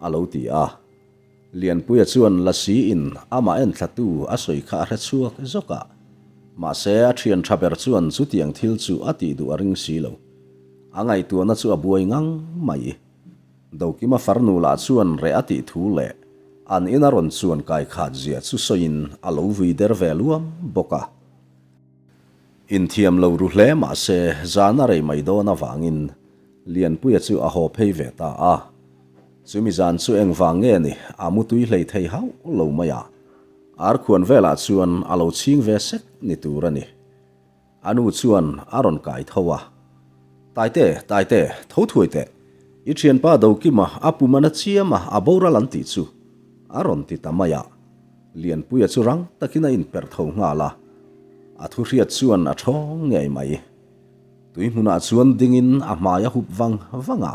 à lâu tia liền bùi chuẩn là sĩ in ama à, en thà tu à soi khá hết suộc cả, mà sẽ à, truyền thà bẹt xuân chút tiếng thiêu chú ati du aring xí lâu à ngày tuần nó chú à buổi ngang mày do kima farnu la chuan re ati thu le an ina ron chuan kai khat zia chu soin alo vi der luam boka in thiam lo ru hle mà se zana rei mai do na wangin liền puya su a ho phei ve ta a mi zan chu eng wang nge ni amu tui hlei thei hau lo maya ar khuan la chuan alo ching ve sek ni turani anu chuan aron te thowa te taite thui te ithian pa do ki ma apu mana chia ma abora lan ti chu aron ti tamaya lian puya chu rang takina in per tho nga la a thu riat chuan a thong ngai mai tui hmuna chuan dingin a maya hup wang wanga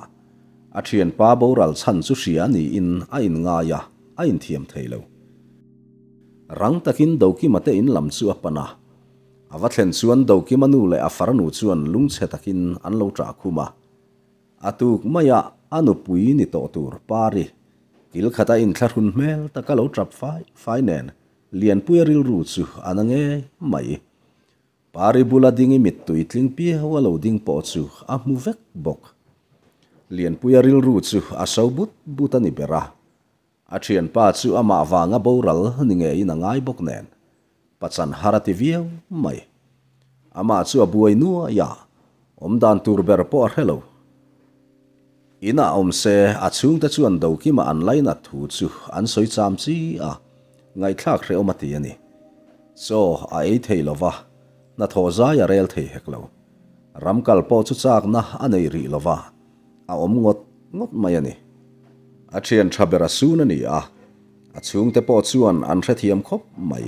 a thian pa boral chan chu ria ni in a in nga ya a in thiam theilo rang takin do ki mate in lam chu apana awa thlen chuan do ki manu le a faranu chuan lung che takin an lo tra khuma atuk maya anu pui ni to tur pari kil khata in tharun mel takalo trap fai finance lian pui ril ru chu anange mai pari bula dingi mit tu itling pi walo ding po chu a mu vek bok lian pui ril ru chu a sau but butani bera a thian pa chu ama wanga boral ninge in angai bok nen san harati viau mai ama chu abuai nua ya dan tur ber po hello ina omse achung ta chuan doki ma online a thu chu an soi cham chi a ngai thak re omati ani so a ei thei lova na tho za ya rel thei heklo ramkal po chu chak na anei ri lova a om ngot ngot mai ani a chien thabera sun ani a achung te po chuan an re thiam khop mai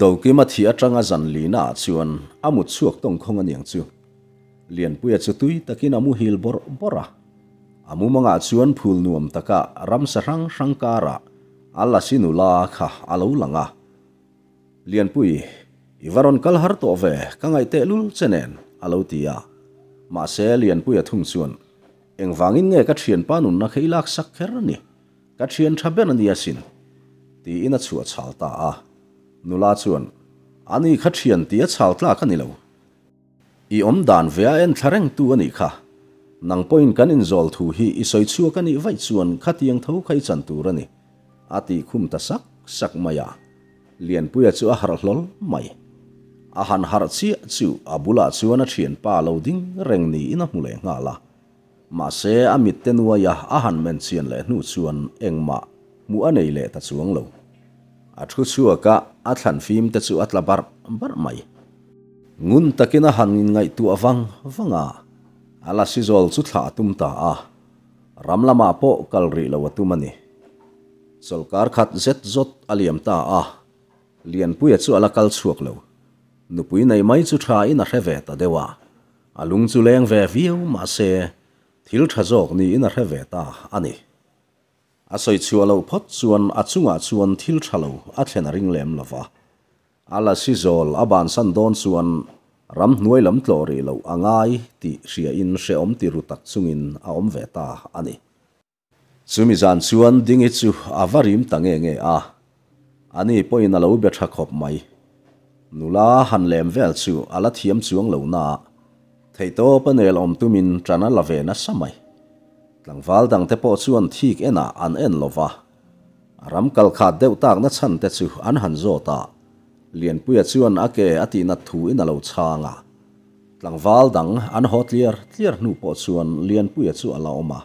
doki ma thia tanga zan li na chuan amu chuak tong khong ani ang chu lian puyat setui takin amu hil bor borah. Amu manga atsuan pul nuam taka ram sarang sangkara. Ala sinu lakha alau langa. Lian pui, ivaron kal harto ove kangai te lul cenen alau tia. Ma se lian puyat hung Eng vangin ngai katrian panun na sak sakher ni. Katrian traben ni asin. Ti ina chua chalta a. Nula chuan, ani katrian tia chalta kanilo. i om dan vea en thareng tu ani kha nang point kan in zol thu hi i soi chu kan i vai chuan khatiang tho khai chan tu ani ati khum ta sak sak maya lian puya chu a har hlol mai a han har chi chu abula chuan a thian pa lo ding reng ni ina mule nga la ma se amit te nuwa ya a han men chian le nu chuan engma mu anei le ta chuang lo a thu chuaka a thlan fim te chu atla bar bar mai ngun takin a hangin ngai tu avang vanga ala sizol chu thla tum ta a ramlama po kalri lo atumani solkar khat zet zot aliam ta a lian puya chu ala kal chuak lo nupui nei mai chu tha in a hrewe ta dewa alung chu leng ve viu ma se thil tha jok ni in a hrewe ta ani a soi chu alo phot chuan achunga chuan thil thalo a thlen ring lem lova ala si zol aban san don suan ram nuai lam tlori lo angai ti sia in se om ti rutak sungin a om ve ta ani sumi zan suan dingi chu avarim tange nge a ani poin alo be tha khop mai nula han lem vel chu ala thiam chuang lo na thei to panel om tumin trana ve na samai tlangwal dang te po chuan thik ena an en lova ram kal kha deutak na chan te chu an han zo ta lian puya ake ati na thu in alo cha nga tlang wal dang an hot lier nu po chuan lian puya chu ala oma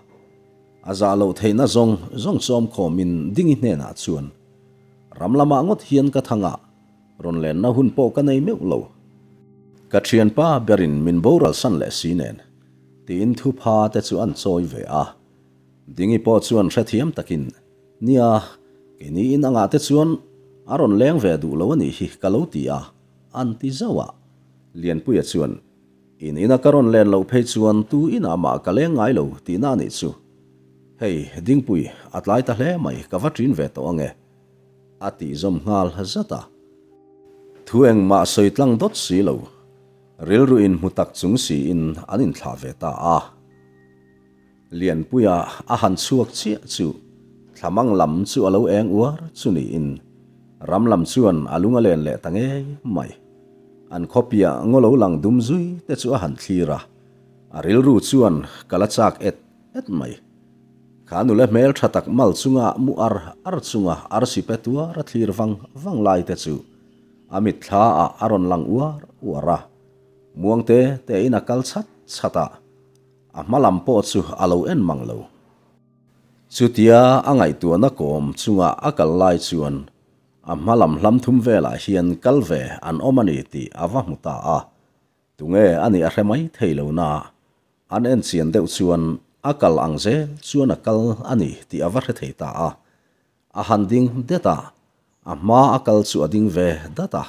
aza lo theina zong zong som kho min ding hne na chuan ramlama ngot hian ka thanga ron na hun po ka nei me ka thian pa berin min boral san le sinen ti in thu pa te chu an choi ve a dingi po chuan thathiam takin nia ke ni in anga te chuan aron leng ve du lo ani hi ka lo ti zawa lian pui chuan in ina karon len lo phe chuan tu ina ma kaleng ai ngai lo ti na ni chu hei ding pui atlai ta hle mai ka va trin ve to ange ati zom ngal hazata thu ma soi tlang dot si lo ril ruin mutak chung si in anin thla ve ta a lian puya a han chuak chi chu thamang lam chu alo eng uar chu ni in ramlam suan alunga len le tange mai an khopia ngolo lang dum zui te chu han thira aril ru chuan kalachak et et mai khanule mel thatak mal chunga mu ar ar chunga ar si petua ra thir wang wang lai te chu amit tha a aron lang uar uara muang te te ina kal chat chata a malam po chu alo en manglo chutia angai tu na kom chunga akal lai chuan amalam lamthum vela hian kalve an omani ti awamuta a tunge ani a remai theilo na an en sian de chuan akal angje chuan akal ani ti awar theita a a handing data ama akal chu ading ve data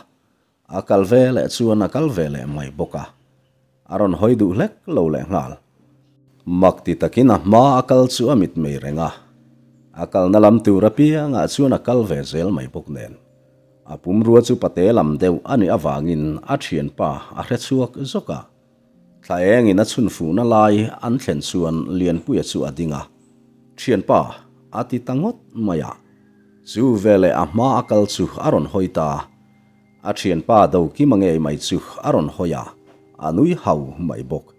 akal vele chuan akal vele mai boka aron hoidu lek lo le ngal makti takina ma akal chu amit akal na lam tu rapi ang asu na kal vezel may buknen. Apumrua su pate lam deu ani awangin at hiyan pa ahret suwak zoka. Tlaeng ina sunfu na lai an tlen suan lian puya su adinga. Chiyan pa ati tangot maya. chu vele ahma akal chu aron hoita. At hiyan pa daw kimange may su aron hoya. Anui hau mai bok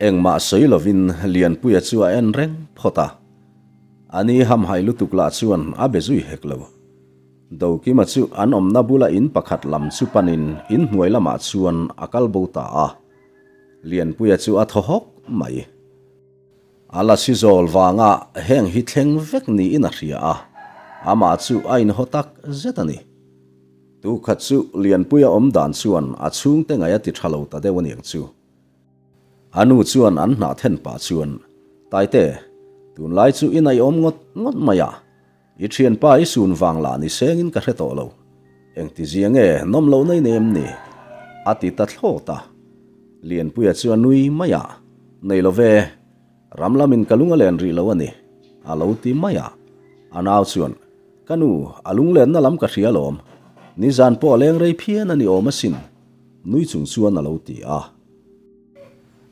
Eng maasoy lovin lian puya su aen reng pota. ani ham hai lu tuk la chuan a be zui hek lo do ki ma chu an om na bula in pakhat lam chu panin in hnuai lama chuan akal bo ta a lian puya chu a tho hok mai ala si zol wanga heng hi thleng vek ni in a ria a ama chu ain hotak zetani tu khat chu lian puya om dan chuan a chung te ngaya ti thalo ta de wani chu anu chuan an na then pa chuan tai tun lai chu in ai om ngot ngot maya i thian pa i sun wang la ni sengin ka hreto lo eng ti ziang e nom lo nei nem ni ati ta thlo ta lian puya chu anui maya nei lo ve ramlamin kalunga len ri lo ani alo ti maya anaw chuan kanu alung len na lam ka hria lom ni zan po leng rei phian ani om asin nui chung chuan alo ti a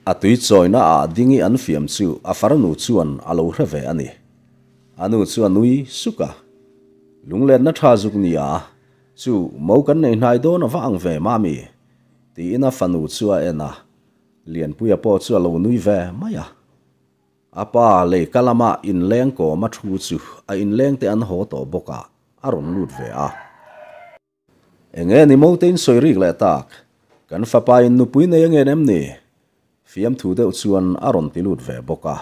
a tui choi na a dingi an fiam chu a faranu chuan alo hreve ani anu chu anui suka lunglen na tha zuk ni a chu mo kan nei hnai do na wang ve ma mi ti ina fanu chu a ena lian puya po chu alo nui ve maya apa le kalama in leng ko ma thu chu a in leng te an ho to boka aron lut ve a enge ni mo soi soirik le tak kan fa pa in nu pui nei nge nem ni fiam thu deuh chuan a rawn ti lut ve bawk a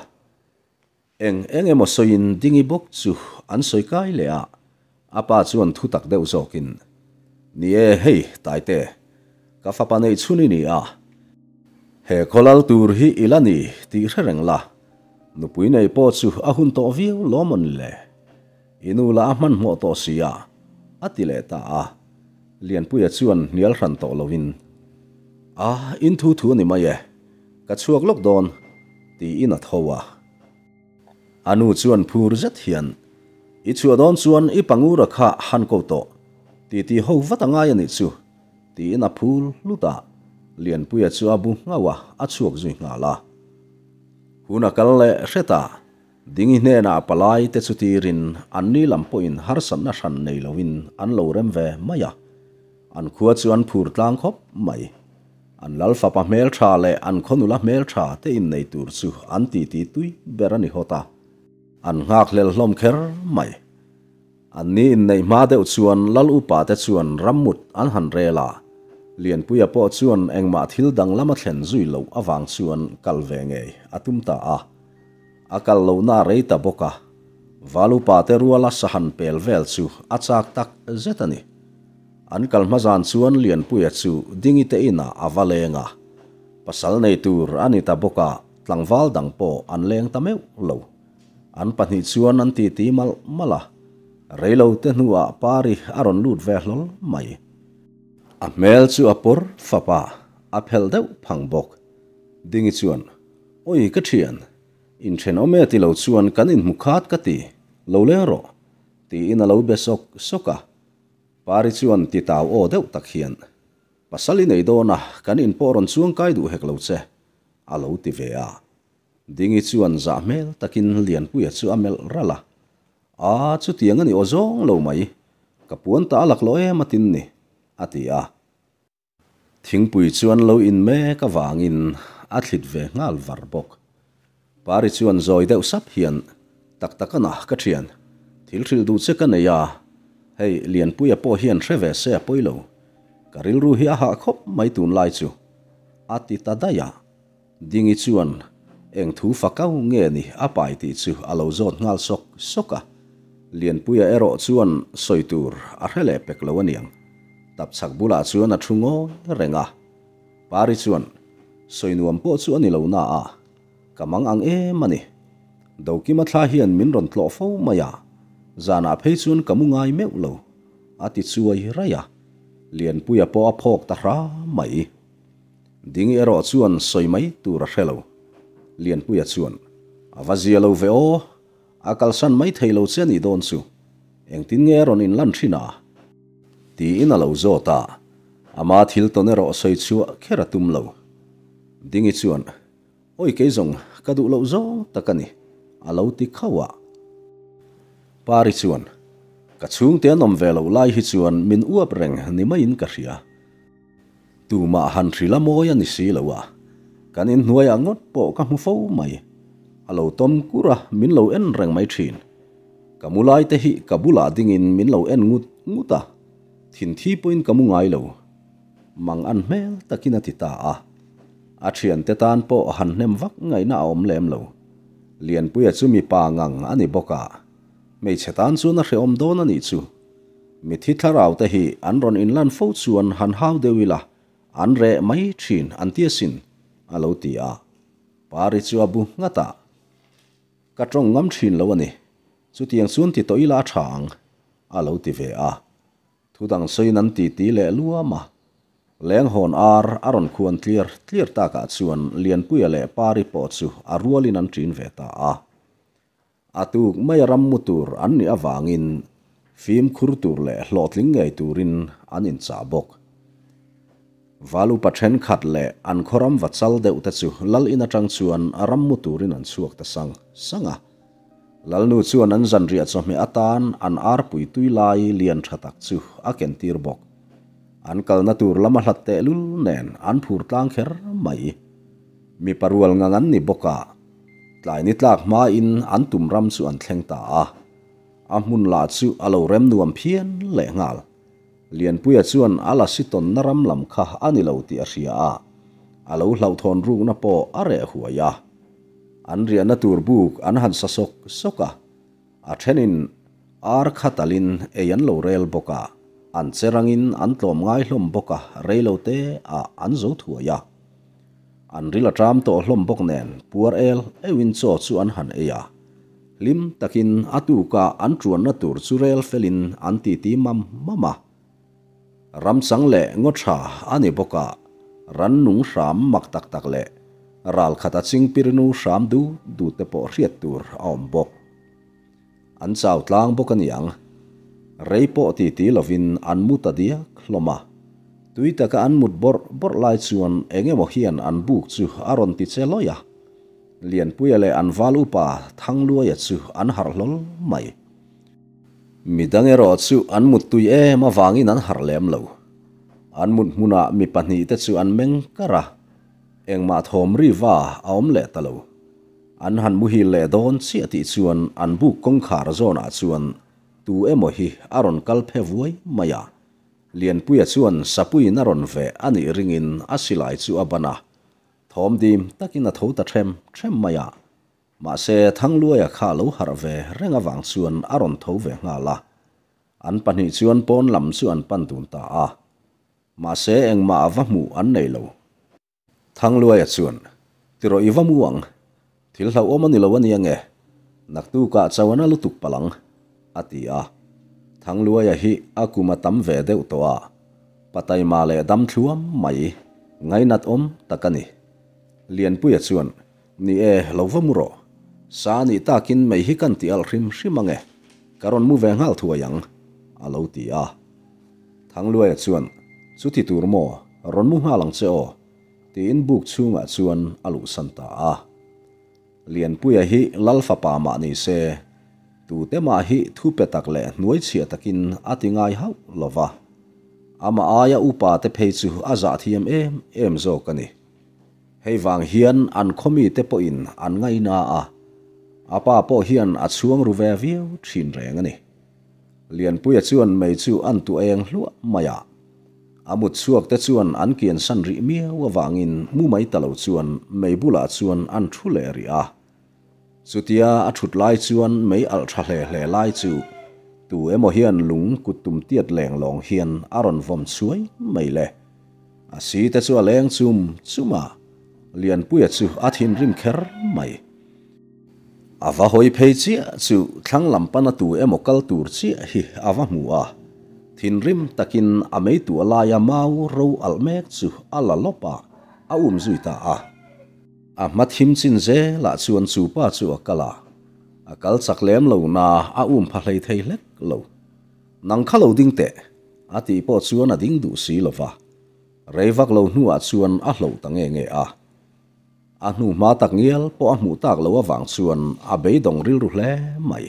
eng eng emaw sawin dingi bawk chu an sawi kai le a apa chuan thu tak deuh zawkin ni e hei taite ka fapa nei chuni ni a he kholal tur hi ilani ti hrereng la nupui nei po chu a hun to viu lomon le inu la man mo to sia ti le ta a lian puya chuan nial hran to lovin a in thu thu ni ma ye ka chuak lok don thì in a thowa anu chuan phur zet hian i chua don chuan i pangur a hàn han ko thì ti ti ho ngay yani chu thì in a phul luta lian puya chu abu ngawa a chuak zui nga la huna kal le ta dingi hne na palai tết chu tirin anni lampo in har san na shan nei lovin an lo rem ve maya an khuất chuan phur tlang khóc mai an lalfa pa mel tha le an khonula mel tha te in nei tur chu an ti ti tui berani hota an ngak lel hlom kher mai an ni in nei ma de chuan lal upa te chuan rammut an han rela lian puya po chuan engma thil dang lama thlen zui lo awang chuan kalve nge atum ta a akal lo na reita boka valu pa te ruala sahan pel vel chu achak tak zetani an kalmazan chuan lian puya chu dingi te ina avalenga pasal nei tur ani ta boka tlangwal dang po an leng tameu lo an pani chuan an ti ti mal mala reilo te nuwa pari aron lut ve hlol mai a mel fapa a phel bok dingi chuan oi ka thian in theno me ti lo chuan ti lo le soka parichuan ti taw o deuh tak hian pasali nei dawna kan in poron chuang kai du heklo che alo ti ve a dingi chuan za mel takin lian puya chu amel rala a chu tiang ani ozong lo mai kapuan ta lak lo e matin ni atia thingpui chuan in me ka wangin athlit ve ngal warbok pari chuan sap hian tak takana ka thian thil thil du che ka hei lian pui a po hian hre ve se a poi lo karil ru hi a ha khop mai tun lai chu ati ta daya dingi chuan eng thu fakau nge ni a pai ti chu alo zon ngal sok soka lian pui a ero chuan soitur a hrele pek lo aniang tap chak bula chuan a thungo renga pari chuan soinuam po chu ani lo na a kamang ang em ani doki ma thla hian min ron tlo fo maya zana phaisun kamungai meulo ati chuwai raya lian puya po phok ta ra mai ding ero chuan soi mai tu ra relo lian puya chuan avazia lo veo akal san mai thailo cheni don chu eng tin nge ron in lam ti ina lo zo ta ama thil ero soi chu khera tum lo ding i chuan oi ke jong kadu lo zo takani alauti khawa pari chuan ka chung te nom velo lai hi chuan min uap reng ni mai in ka hria tu ma han thrila moi ani si lowa kan in hnuai a ngot po ka hmu fo mai alo tom kura min lo en reng mai thin kamulai te hi kabula ding in min lo en ngut nguta thin thi poin kamu ngai lo mang an mel takina ti ta a a thian te tan po han nem vak ngai na om lem lo lian puya chu mi pa ngang ani boka anh tan chuan a hreawm dawn a chú, chu mi thi rau te hì anh rawn in lan fo chuan han hau deuila an re mai thin an anh a lo ti a pari chu abu ngata ka trong ngam thin lo ani chu tiang chuan ti toila thang a lo ti ve thu thudang soin an ti ti lệ lua ma leng hon ar aron khuan clear clear ta ka chuan lian puya le pari po chu a rualin an trin ve ta à. atuk may ramutur an ni avangin fim khurtur le hlotling ngai turin an in chabok valu pathen khat le an khoram wachal de uta chu lal ina chang chuan aram an chuak ta sanga lal nu chuan an zan ria chome atan an ar pui tui lai lian an kal na tur lama an phur tang kher mai ngangan ni boka lại nít tlak ma in an tum ram chu an thleng ta a a hmun la chu alo rem nuam phian le ngal lian puya chuan ala siton naram lam kha ani lo ti a hria a alo hlau thon ru na po are huaya an ria nà tur buk an han sa sok soka a thenin ar khatalin e yan lo rel boka an in an tlom ngai hlom boka reilo te à an zo thuaya anrila tram to hlom bok nen puar el e win cho chu an han eya lim takin atu ka an chuan na tur chu rel felin anti ti mam mama ram sang le ngo tha ani boka ran nung sam mak tak tak le ral khata ching pirnu sam du du te po riat tur om bok an chaw lovin an mutadia khloma tui taka an mut bor bor lai chuan engemaw hian an buk chu aron ti che loya lian puya le an val upa thang luaya chu an har hlol mai midang ero chu an mut tui em awangin an har lem lo an mut hmuna mi pahni te chu an meng kara engma thom ri wa aom le ta lo an han mu hi le don chi ati chuan an buk kongkhar zona chuan tu emo hi aron kalphe vuai maya lian puya chuan sapui na ron ve ani ringin asilai chu abana thom dim takin a ta threm threm maya ma se thang luaya kha lo har ve renga wang chuan aron tho ve nga la an pani chuan pon lam chuan pan tun ta a ma se eng ma awa mu an nei lo thang luaya chuan tiro iwa muang thil hlau omani lo ani ange naktu ka chawana lutuk palang atia thằng lúa ya hi akuma tam đâu toa, bắt a patai ma le dam thuam mai ngai nat om takani lian puya chuan ni e lova muro sa ni takin mai hi kan ti al rim hrimange karon mu veng hal thua yang alo ti a Thằng lua ya chuan chu ti tur mo ron mu halang che o ti in buk chunga chuan alu santa a lian puya hi lalfa pa ma ni se tu te ma hi thu pe tak le nuai chia takin atingai hau lova ama aya upa te phei chu aza thiam em em zo kani hei wang hian an khomi te po in an ngai na a apa po hian a chuang ruwe viu thin reng ani lian puya chuan mei chu an tu eng hlua maya amut chuak te chuan an kien san ri mi wa wangin mu mai talo chuan mei bula chuan an thu ri a sutia a thut lai chuan mei al tha hle hle lai chu tu emo hian lung kutum tiat leng long hian aron vom chuai mei le a si te chu leng chum chuma lian puya chu athin rim kher mai ava hoi phei chi chu thlang lam pana tu emo kal tur chi hi ava mu a thin rim takin amei tu ala ya mau ro almek chu ala lopa a um zuita a a mathim chin ze la chuan chu pa chu akala cả sak lem lâu na a um phalei thei lek lo nang khalo ding te a ti po chuan a ding du si lova reivak lo nu a chuan a lâu ta nghe nghe a a nu ma tak ngial po a mu lâu lo awang chuan a be dong ril ru hle mai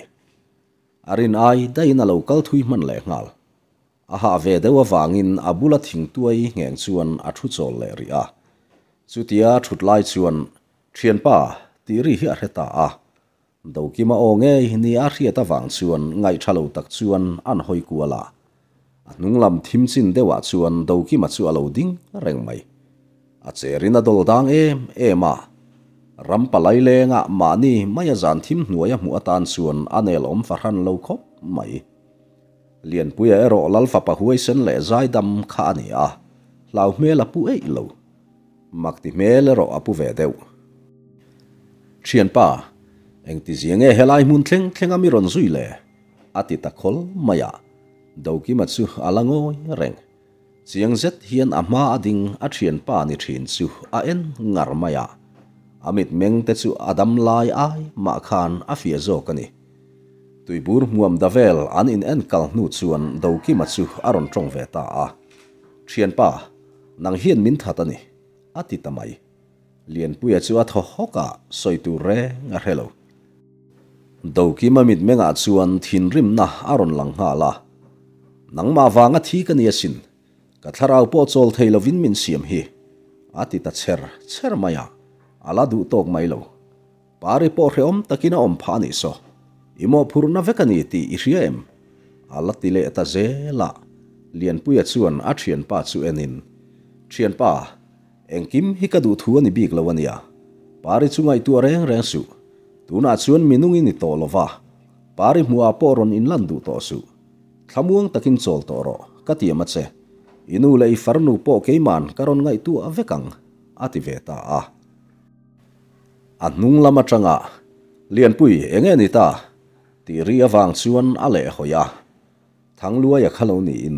arin ai đây na lâu kal thui man le ngal a ha ve de wa in a bula thing tuai nghe chuan a thu chol le ri a chutia thut lai chuan thian pa ti ri hi a reta a đầu kim ao ong e, ni a hiệt ta wang chuan ngai thalo tak chuan an hoi kuala anung lam thim chin dewa chuan do ki ma chu alo ding reng mai a cherina dol dang em ema rampa lấy le nga ma ni maya zan thim hnuaya mu atan chuan anel om farhan lâu khóc mai liền puya ero lalfa phá huai sen le zai dam kha ani a lau me la pu ei lo mặc tì mê lê rô apu về đều. Chien pa, anh tì giếng e hê lai mùn thleng thleng ami ron zui lê, a tì tà khol maya, đầu kì mặt su a lang oi reng. Giếng zet hiên a ma a ding a chien pa ni chien su a en ngar maya. Amit meng te su adam lai ai ma khan a fia zo kani. Tùy bùr muam da vel an in en kal nu chuan đầu kì mặt su a ron trong ve ta a. Chien pa, nang hiên mình thật ani. ati tamai. Lien puya chua tho hoka soitu re nga relo. Dauki mamit me nga chuan thin rim na aron lang nga la. Nang mawa nga thi ka niya sin. Katharao po chol thailo vin min siyam hi. Ati ta cher, cher maya. Ala du tok mai lo. Pari po re om takina om pani so. Imo purna vekani ti iriem. Ala tile eta zela. la. เลียนปุยชวนอาเทียนป้าชูเอนินเทียนป้า engkim hikadu thu ibig lawania pari chungai tu rengsu, reng su tuna chuan minungi ni to pari mua poron inlandu tosu. to takin chol toro, katia matse. inu lei farnu po keiman karon ngai tu avekang ativeta a anung lama changa lian pui enge ta ti ri awang chuan ale hoya ya kaloniin. ni in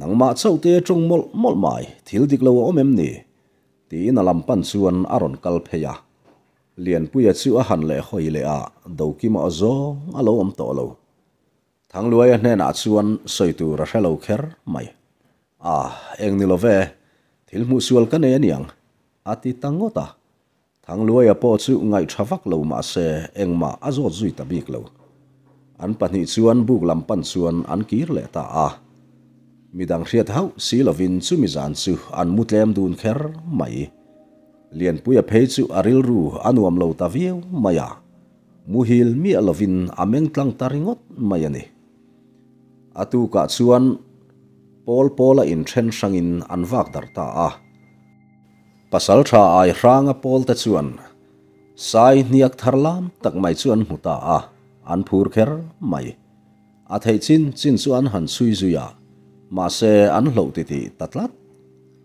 นังมาเจ้าเตะจงมลมลไม่ทิลดิกลัวอมเอ็มนี่ตีน่าลำปันส่วนอารอนกัลเพยาเลียนปุยชิวหันเล่หอยเล่อาดูกิมาจ้องอาลอมโตโลทั้งรวยเนี่ยนัดส่วนสอยตัวรัชเลวเคอร์ไม่อ่าเอ็งนี่ลเวทิลมุสวลกันเอ็นยังอาทิตังโอตาทั้งรวยพอชิวไงชาวักเลวมาเสเอ็งมาอาจอดจุยตะบิกเลวอันปันหิส่วนบุกลำปันส่วนอันกีร์เล่ตาอา mi dang riat hau si lovin chu mizan chu an mutlem dun kher mai lian puya phei chu aril ru anuam lo ta viu maya muhil mi lovin ameng tlang taringot maya ni atu ka chuan pol pola in then sangin an vak dar ta a pasal tha ai ranga pol ta chuan sai niak tharlam tak mai chuan huta a an phur kher mai a thei chin chin chuan han sui zuya mà xe ăn lẩu thì thì tắt lát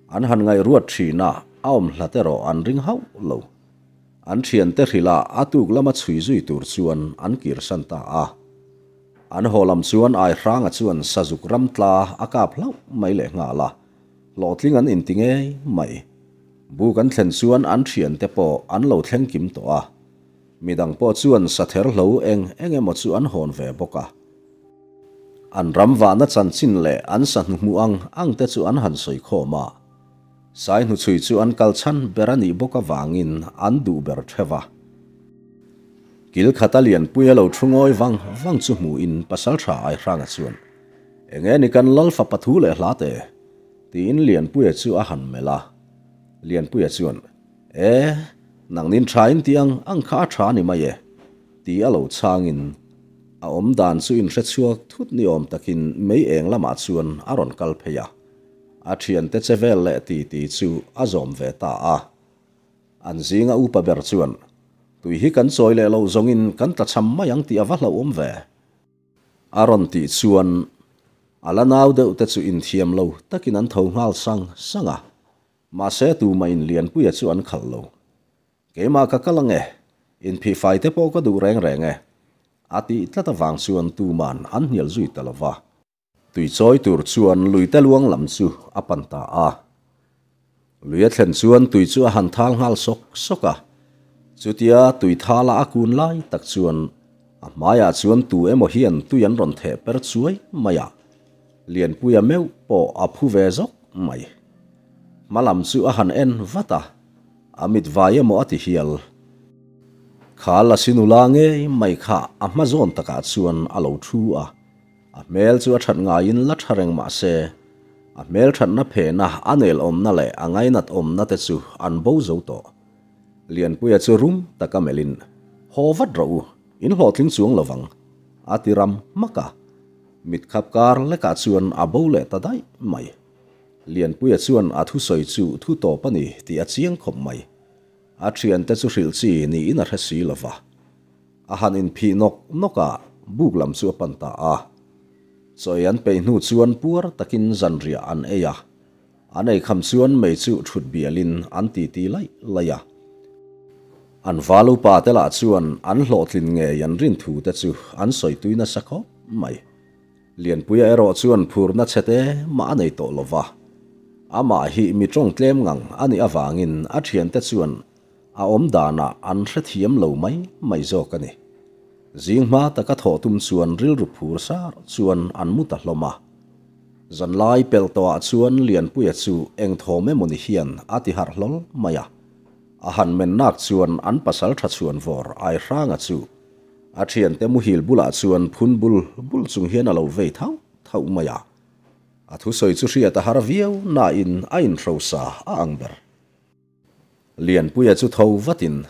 ăn hàn ngay ruột chỉ na aom là thế rồi ăn ring hấu lẩu ăn chiên thế thì là atuk là mất suy duy tur chuan ăn kiệt san ta à ăn hồ làm chuan ai rang chuan à sa dục ram tla akap lâu mấy lệ ngà la lọt linh ăn in tiếng ấy mày bu gan thèn chuan ăn chiên thế po ăn lâu thèn kim to à mi đằng po chuan sa thèr lâu eng eng em một chuan hồn về bốc à an ramwa na chan chin le an san mu ang ang te chu an han soi kho ma sai nu chui chu an kal chan berani boka wangin an du ber thewa kil khatalian puya lo thungoi wang wang chu mu in pasal tha ai ranga chuan enge ni kan lal fa pathu le hla te ti in lian puya chu a han mela lian puya chuan e nang nin thain tiang ang kha tha ni ma ye ti alo changin a om dan chu in hret chuak thut ni om takin mei eng lama chuan a ron kal pheya a thian te chevel le ti ti chu a zom về ta à a an zinga upa ber chuan tui hi kan lệ le lo zongin kan ta cham ma yang ti awa lo om ve aron ti chuan ala naw deuh te chu in lâu ta kinh an thâu ngal sang sang à, mà xe tu ma in lian puya chu an khal lo kema ka kalange in phi phai te po ka du reng reng e ati tlata vang suan tu man an nial zui talawa tui choi tur chuan lui te luang lam chu apan ta a lui a thlen chuan tui chu a han thal ngal sok soka chutia tui thala akun lai tak chuan a maya chuan tu emo hian tu yan ron the per chuai maya liền puya meu po a phu ve zok mai malam su a han en vata amit vaya mo ati hial ขาละสินุลางเงไม่ขาอเมาจอนตะกาชวนอาลาวทูอาอาเมลจัวฉันงายินละทะเรงมาเซอาเมลฉันนับเพนะอันเอลอมนั่นแหละอังไงนัดอมนัดเตสูอันบูโจโตเลียนกุยจูรุมตะกาเมลินฮอวัดรูอินหลอดลิงสวงละวังอาติรัมมักะมิดขับการและกาชวนอาบูเลตได้ไม่เลียนกุยจวนอาทุสอยจูทุโตปนีที่อาเซียงขมไม่ a thian te chu hril chi ni in a hre si lova a han in phi nok noka buk lam chu pan ta a choi an pe hnu chuan puar takin zan ria an eya an ei kham chuan mei chu thut bialin an ti ti lai laya an valu pa te la chuan an hlo thlin nge yan rin thu te chu an soi tuina sakho mai lian puya ero chuan phurna chete ma nei to lova ama hi mi tong tlem ngang ani awangin a thian te chuan a à, om dana an hre thiam lo mấy mai zo ka riêng zingma ta ka tho tum chuan ril ru phur sa chuan an mu ta hloma zan lai pel to a chuan lian pui a à chu eng tho me moni hian ati har hlol maya a à. han men nak chuan an pasal tha chuan vor ai ranga chu a thian te mu hil bula chuan phun bul bul chung hian alo ve thau thau maya a thu soi chu hria ta har viau na in ain rosa a angber liền bây giờ à chú thâu vắt in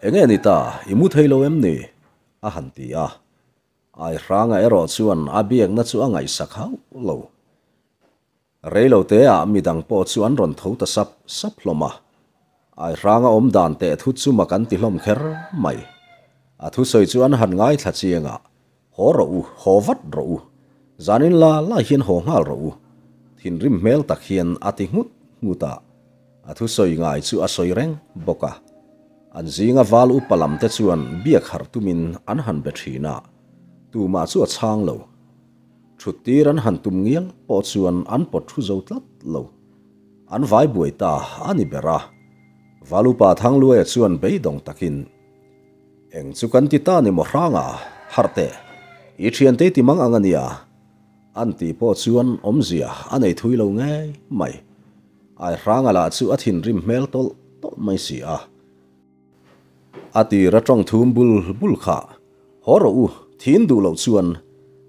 anh em ta imu thấy lâu em nè à hẳn tì à ai ra ngay rồi chú anh à biết nó chú ngay sắc hậu lâu rồi lâu thế à mi đằng bỏ chú anh run thâu ta sắp sắp lô mà ai ra ngay ôm đàn tệ thút chú mà cắn tì lom khéo mày à thút soi chú anh hẳn ngay thật chiêng à hổ rậu hổ vắt rậu zanin la la hiền hổ ngal rậu thin rim mel tak hiền ngút ngút à a thu soi ngai chu a soi reng boka an zinga wal u palam te chuan biak har tumin an han be thina tu ma chu a chang lo thutir an han tum ngial po chuan an po thu zo tlat lo an vai buai ta ani bera valu pa thang lue chuan be dong takin eng chu kan ti ta ni mo hranga harte i thian te ti mang angania an ti po chuan omzia anei thui lo nge mai ai rangala chu athin rim mel tol to mai si a ati ra tong thum bul bul kha horo u thin du lo chuan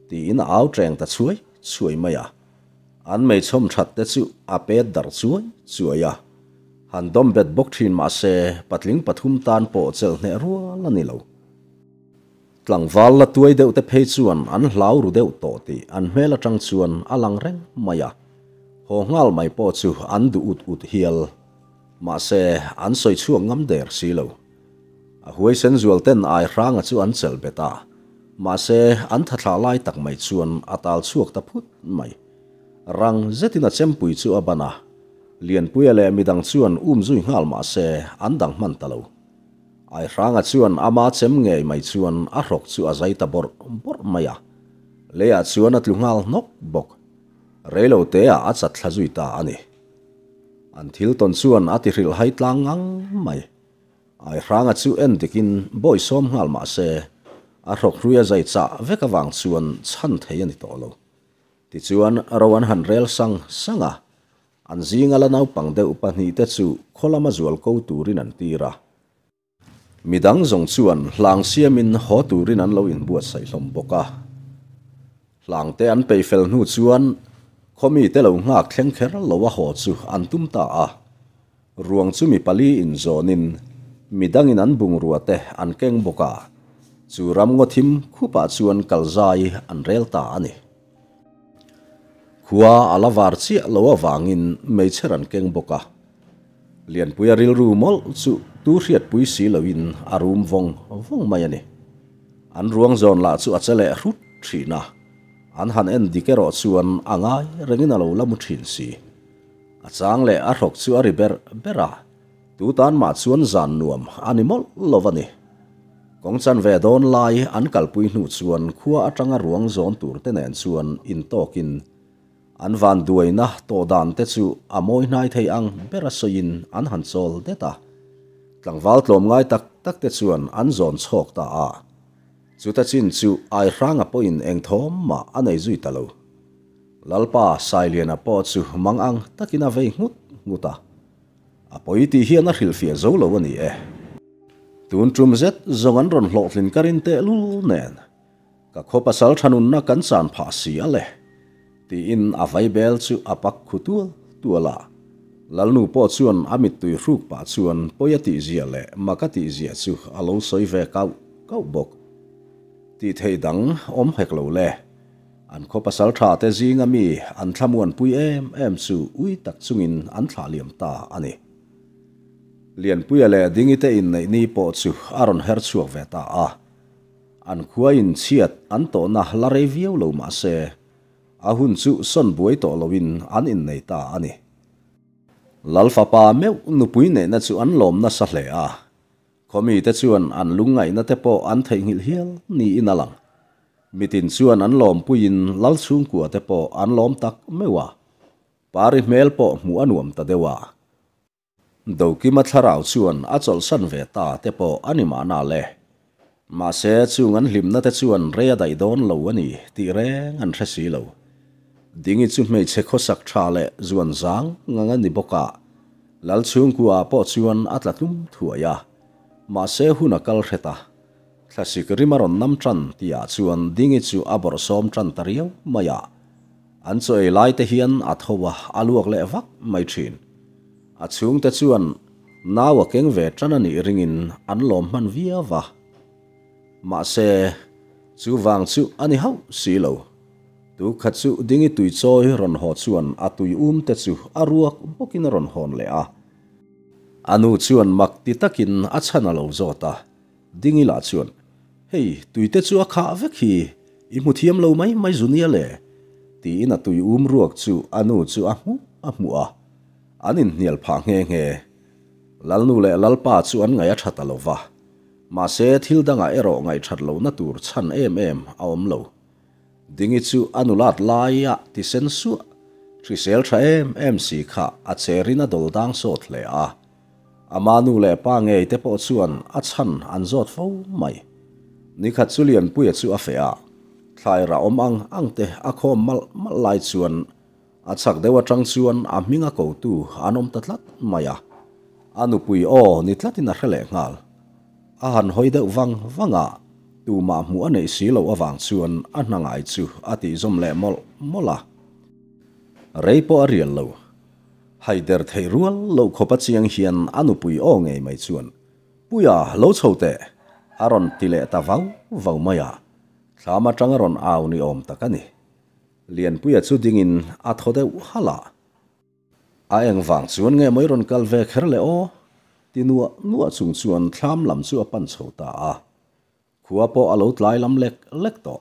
ti in au treng ta chuai chuai mai a an mei chom that te chu a pe dar chuai chuai a han dom bet bok thin ma se patling pathum tan po chel ne ru la ni lo tlang wal la tuai deu te pe chuan an hlau ru deu to ti an mela tang chuan alang reng mai a hongal mai po chu an du ut ut hial ma se an soi chu ngam der si lo a huai sen zual ten ai ranga chu an chel beta ma se an thathla lai tak mai chuan atal chuak ta phut mai rang zetina chempui chu abana lian pui ale midang chuan um zui ngal ma se an dang man talo ai ranga chuan ama chem nge mai chuan a rok chu a zaita bor bor maya leya chuan atlungal nok bok reilote a atsa tlazuita ane. Antil ton suan ati ril hait langang mai. Ai ranga tsu endikin boi som ngalma se a rok ruya zai tsa veka vang suan tsan teyan itolo. Ti suan rawan han rel sang sanga. An zi ngala nau pang de upan hi te tsu kolama zual kou an tira. Midang zong suan lang siamin ho turin an lo in buat sai lomboka. Lang te an pei fel nu suan คมีเตลงักเทงเครลวะหอสุอันตุมตาอะรวงซุมีปลีอินโซนินมีดังอินันบุงรัวเตอันเก่งบกาจูรำงทิมคู่ปะชวนกัลใจอันเรลตาอันี้ขวาอลาวาร์ซีลวะวางินไม่เชรันเก่งบกาเลียนปุยริลรูมอลสุตูเรียดปุยสีลวินอารณมวงวงไม่เนี่อันรวงจอนลาสุอัจเลรุตรีนา an han en dikero chuan angai rengin alo lamu thin si a chang le a hrok chu a riber bera tu tan ma chuan zan nuam animal lovani kong chan ve don lai an kalpui hnu chuan khua atanga ruang zon tur te nen chuan in tokin an van duai na to dan te chu amoi nai thei ang bera soin an han chol deta tlangwal tlom ngai tak tak te chuan an zon chhok ta a chuta chin chu ai ranga po in eng thom ấy anei zui talo lalpa sailian a po chu mang ang takina vei ngut nguta apoi ti hian a hril fia zo lo ani e tun trum zet zongan ron hlotlin karin te lul nen ka khopa sal thanun na kan san pha si ale ti in a vai bel chu apak khutul tuala lalnu po chuan amit tui hruk pa chuan poyati zia le makati zia chu alo soi ve kau kau bok ti thei dang om hek lo le an kho pasal tha te zinga mi an thamuan pui em em su ui tak chungin an thla liam ta ani lian pui ale dingi te in nei ni po chu aron her chuak ve ta a an khua in chiat an to na la re viau lo ma se a hun chu son buai to lovin an in nei ta ani lalfa pa meu nupui ne na chu an lom na sa hle a ขมีแต่ส่วนอันลุงไงนัแต่พออันเทงหิลเฮลนี่อินาลังมีตินส่วนอันหลอมปุยินลัลซุงกัวแต่พออันหลอมตักเมว่าปาริเมลพอหมู่อนวมตาเดว่าดูกิมาทราวส่วนอจลสันเวตาแต่พออันิมานาเลมาเสียส่วนหิมนัแต่ส่วนเรียได้โดนลววนนี้ตีแรงอันเสียเลวดิ่งจุดไม่เช็คสักชาเลส่วนจางงันนิบกะลัลซุงกัวพอส่วนอัตลุมทัวยา ma se hun a kal heta tla si rimar an namtran ti a chu an dinge chu abor somtran tario maya an cho ei lai te hian a thowa aluak le vak mai chin a chung te chu an nawa keng ve tran ani ringin an lom man via wa ma se chu wang chu ani hau si lo tu kha chu dinge tui choi ron ho chuan a tui um te chu aruak bokin ron hon le a à. anu chuan mak ti takin achana lo zota dingi la chuan hei tuite chu akha vekhi imu thiam lo mai mai junia le ti ina tui um ruak chu anu chu a mu a mu a anin nial pha nge nge lalnu le lalpa chu an ngai athata lova ma se thil ero ngai that lo chan em em awm lo dingi chu anulat laia ti sensu trisel tha em em si kha a cherina dol dang so a amanu le pa nge te po chuan a chan an zot fo mai ni khat chu lian pui chu a fe a thlai ra om ang ang te a kho mal mal lai chuan a chak dewa tang chuan a minga ko tu anom ta tlat maya anu pui o ni tlatin a hrele ngal a han hoi deuh wang wanga tu ma mu ane si lo awang chuan a hnangai chu ati zom le mol mola reipo a rial lo haider thei rual lo khopa chiang hian anupui o ngei mai chuan puya lo chote aron tile ta vau vau maya thlama tangaron aw ni om takani lian puya chu dingin a thode hala a eng wang chuan nge mai ron kal ve kherle o tinua nua chung chuan thlam lam chu pan chota a khuapo alo tlai lam lek lek to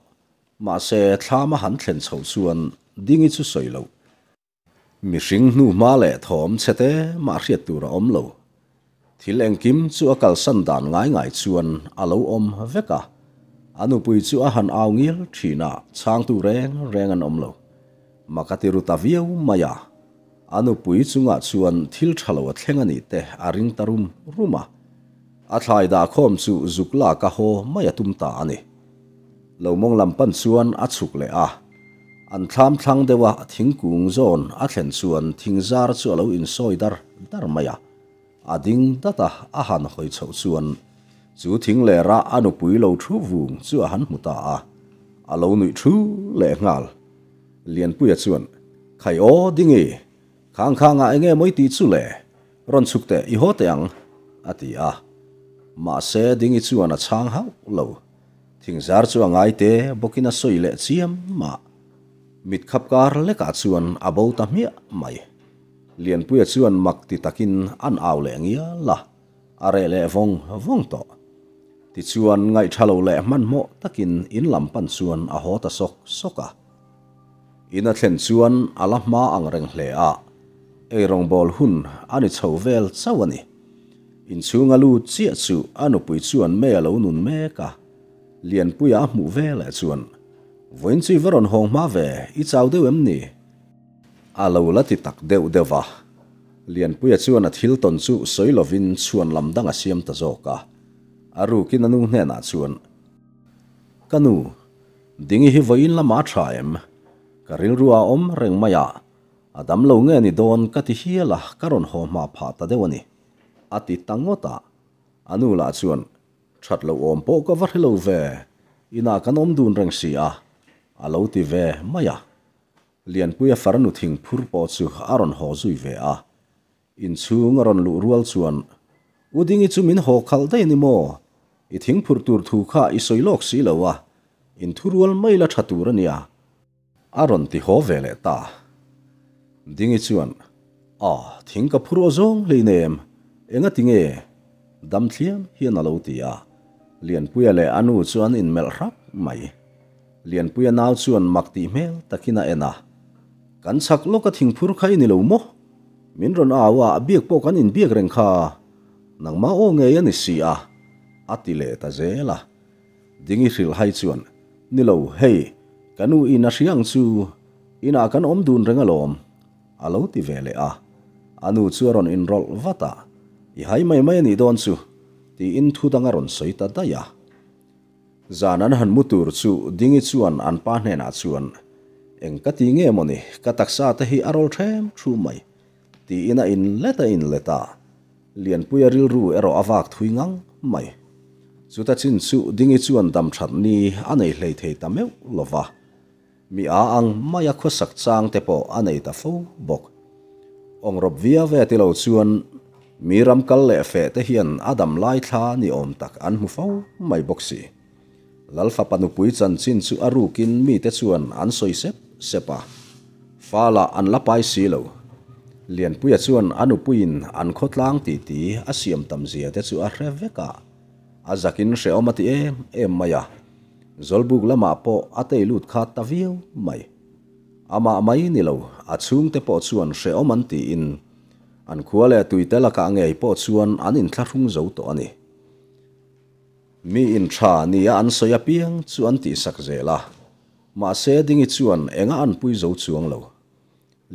ma se thlama han thlen chho chuan dingi chu soilo mihring hnu hma le thawm chete mah hriat tur om awm lo thil kim chu a kal san dan ngai ngai chuan alo om awm veka anupui chu a han au ngil thina chang tu reng reng an awm lo makati ruta viau maya anupui chunga chuan thil thalo a thleng ani te a ring tarum ruma a thlai da khom chu zukla ka ho maya tum tumta ani lomong lampan chuan a chuk le a an tham thang dewa thingkung zon a thlen chuan zar chu alo in soi dar dar maya a ding data a han hoi chho chuan chu thing le ra anu pui lo thu vung chu a han muta a alo nui thu le ngal lian pui a chuan khai o dingi e. khang khang a enge moi ti chu le ron chuk te i ho te ang ati a ma se dingi chuan a chang hau lo thingzar chu angai te bokina soi le chiam ma mit khắp kar lek a chuan abo bo ta mi mai lian pui a chuan mak ti takin an aw le ngia la are à le vong vong to ti chuan ngai thalo le man mo takin in lam pan chuan a à ho ta sok soka à. in a thlen chuan ala ma ang reng hle a ei rong bol hun ani chho vel chawani in chunga lu chia chu anu pui chuan me lo nun me ka lian pui a mu ve chuan Voin chui còn hong ma về ít sao đâu em ni. A lo la ti tak deu dewa. Lian puya chuan at Hilton chu soi lovin chuan lamdang asiam ta zoka. Aru kin anu hne na ah chuan. Kanu, dingi hi voin lama traem. Karil rua om reng maya. Ah. Adam lo nge ni don ka ti là la ah karon ho ma phá ta đâu dewani. Ati tangota. Anu la chuan. Chat lo om po ka var lo ve. Ina kan om dun reng si a. alo ti ve maya lian pu ya faranu thing phur po chu aron ho zui ve a in chu ngaron lu rual chuan udingi chu min ho khal dai ni mo i thing phur tur thu kha i soi in thurual mai la thatur aron ti vele ta dingi chuan a thing ka phur le nem enga tinge dam thiam hian alo ti a lian pu ya le anu chuan in mel rap lian puya nau chuan makti mel takina ena kan chak loka thingphur khai ni lomo awa biak po kan reng kha nang ma o nge yani si a atile ta zela dingi ril hai chuan nilo hei kanu ina siang chu ina kan om dun renga lom alo ti vele a anu chuaron in vata i hai mai mai ni don chu ti in thu soita da zanan han mutur chu dingi chuan an pa hnena chuan eng ka ti nge moni ka taksa ta hi arol them thu mai ti ina in leta in leta lian puya ril ru ero awak thui ngang mai chuta chin chu dingi chuan dam that ni anei hlei thei ta meu lova mi a ang maya kho sak chang te po anei ta fo bok ong rob via ve ti lo chuan mi ram kal le fe te hian adam lai thla ni om tak an mu fo mai boksi lalfa panupui chan chin chu aru kin mi te chuan an soi sep sepa fala an lapai silo lian puya chuan anu puin an khotlang ti ti a siam tam zia te chu a reveka azakin re omati e, em em maya zolbuk lama po atei lut kha taviu mai ama mai nilo achung te po chuan re omanti in an khuale tuite laka ngei po chuan an in thlarung zo to ani mi in tha ni an soya piang chu an ti sak zela ma se ding i chuan enga an pui zo chuang lo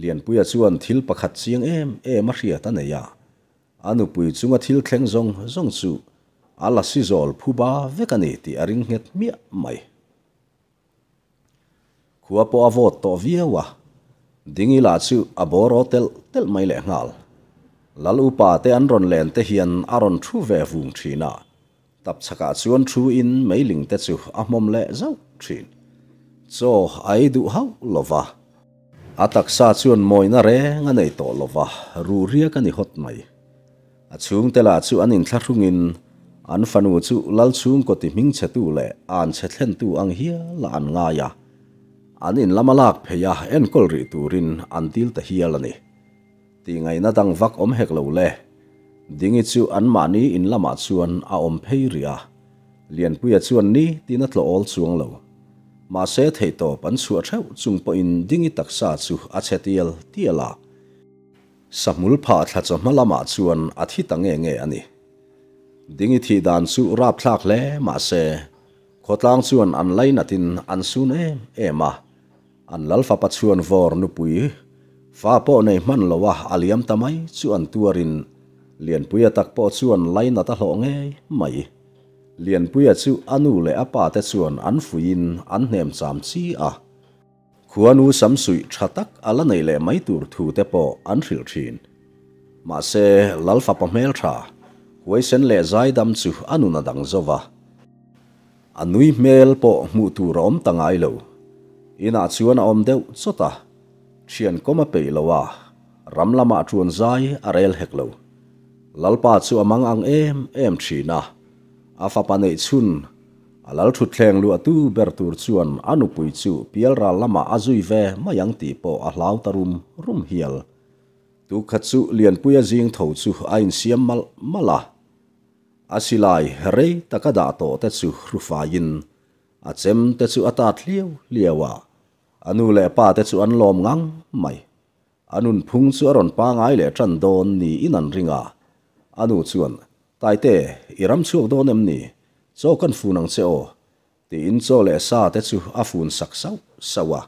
lian pui a chuan thil pakhat chiang em em a hria ta neya anu pui chunga thil thleng zong zong chu ala si zol phu phuba vekani ti aring het mi mai khua po avot to viawa dingi la chu abor hotel tel mai le ngal lalu pa te an ron len te hian aron thu ve vung thina tập saka chuan thu in mấy ling te chu a mom lệ zau thin cho ai du hau lova atak sa chuan moina re nga nei to lova ru ria ka ni hot mai a chung te la chu anin in an fanu chu lal chung ko ti ming che tu le an che thlen tu ang hia la an nga ya anin lamalak pheya en kol ri turin an til ta hialani ti ngai na dang vak om hek lo le dingi chu an mani in lama chuan a om phei ria lian puya chuan ni tin atlo ol chuang lo ma se thei to pan chu a theu chung po in dingi taksa chu a chetial tiala samul pha thla cha malama chuan a thi ta nge nge ani dingi thi dan chu rap thlak le ma se khotlang chuan an lain atin an su ne ema an lalfa pa chuan vor nu pui fa po nei man lowa aliam tamai chu an tuarin liền puya à tak po chuan lai na ta à hlo nge mai liền puya chu anu le apa te chuan an fuin an hnem cham chi a khuanu samsui thatak ala nei le mai tur thu te po an ril thin ma se lalfa pa mel tha huai sen le zai dam chu anu na dang zova anui mel po mu tu rom tangai lo ina chuan om deuh chota thian koma pe lo wa ramlama chuan zai arel hek lo lalpa chu amang ang em em thina afa panei chun alal thu thleng lu atu ber tur chuan anu pui chu pialra lama azui ve mayang ti po a hlau tarum rum hial tu kha chu lian puya jing tho chu ain siam mal mala asilai re takada to te chu rufain achem te chu ata thliu liawa anu le pa te chu an lom ngang mai anun phung chu aron pa ngai le tran don ni inan ringa anu chuan tai te iram chuak donem ni chaw kan fu nang cheo ti in cho le sa te chu a fun sak sau sawa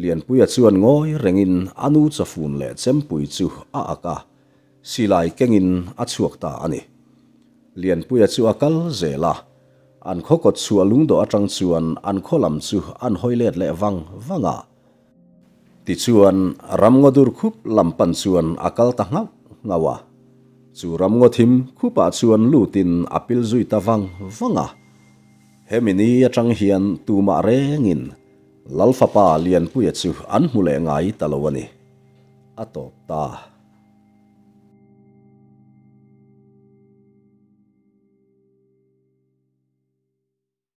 lian puya chuan ngoi rengin anu cha fun le chem pui chu a aka silai kengin a chuak ta ani lian puya chu akal zela an khokot chu alung do atang chuan an kholam chu an hoilet le wang wanga ti chuan ramngodur khup lampan chuan akal ta ngawa nga chu ram ngo thim khu pa chuan lu apil zui ta wang wanga he mini atang hian tu ma rengin lalfa pa lian pu chu an mule ngai talawani atop ta ato ta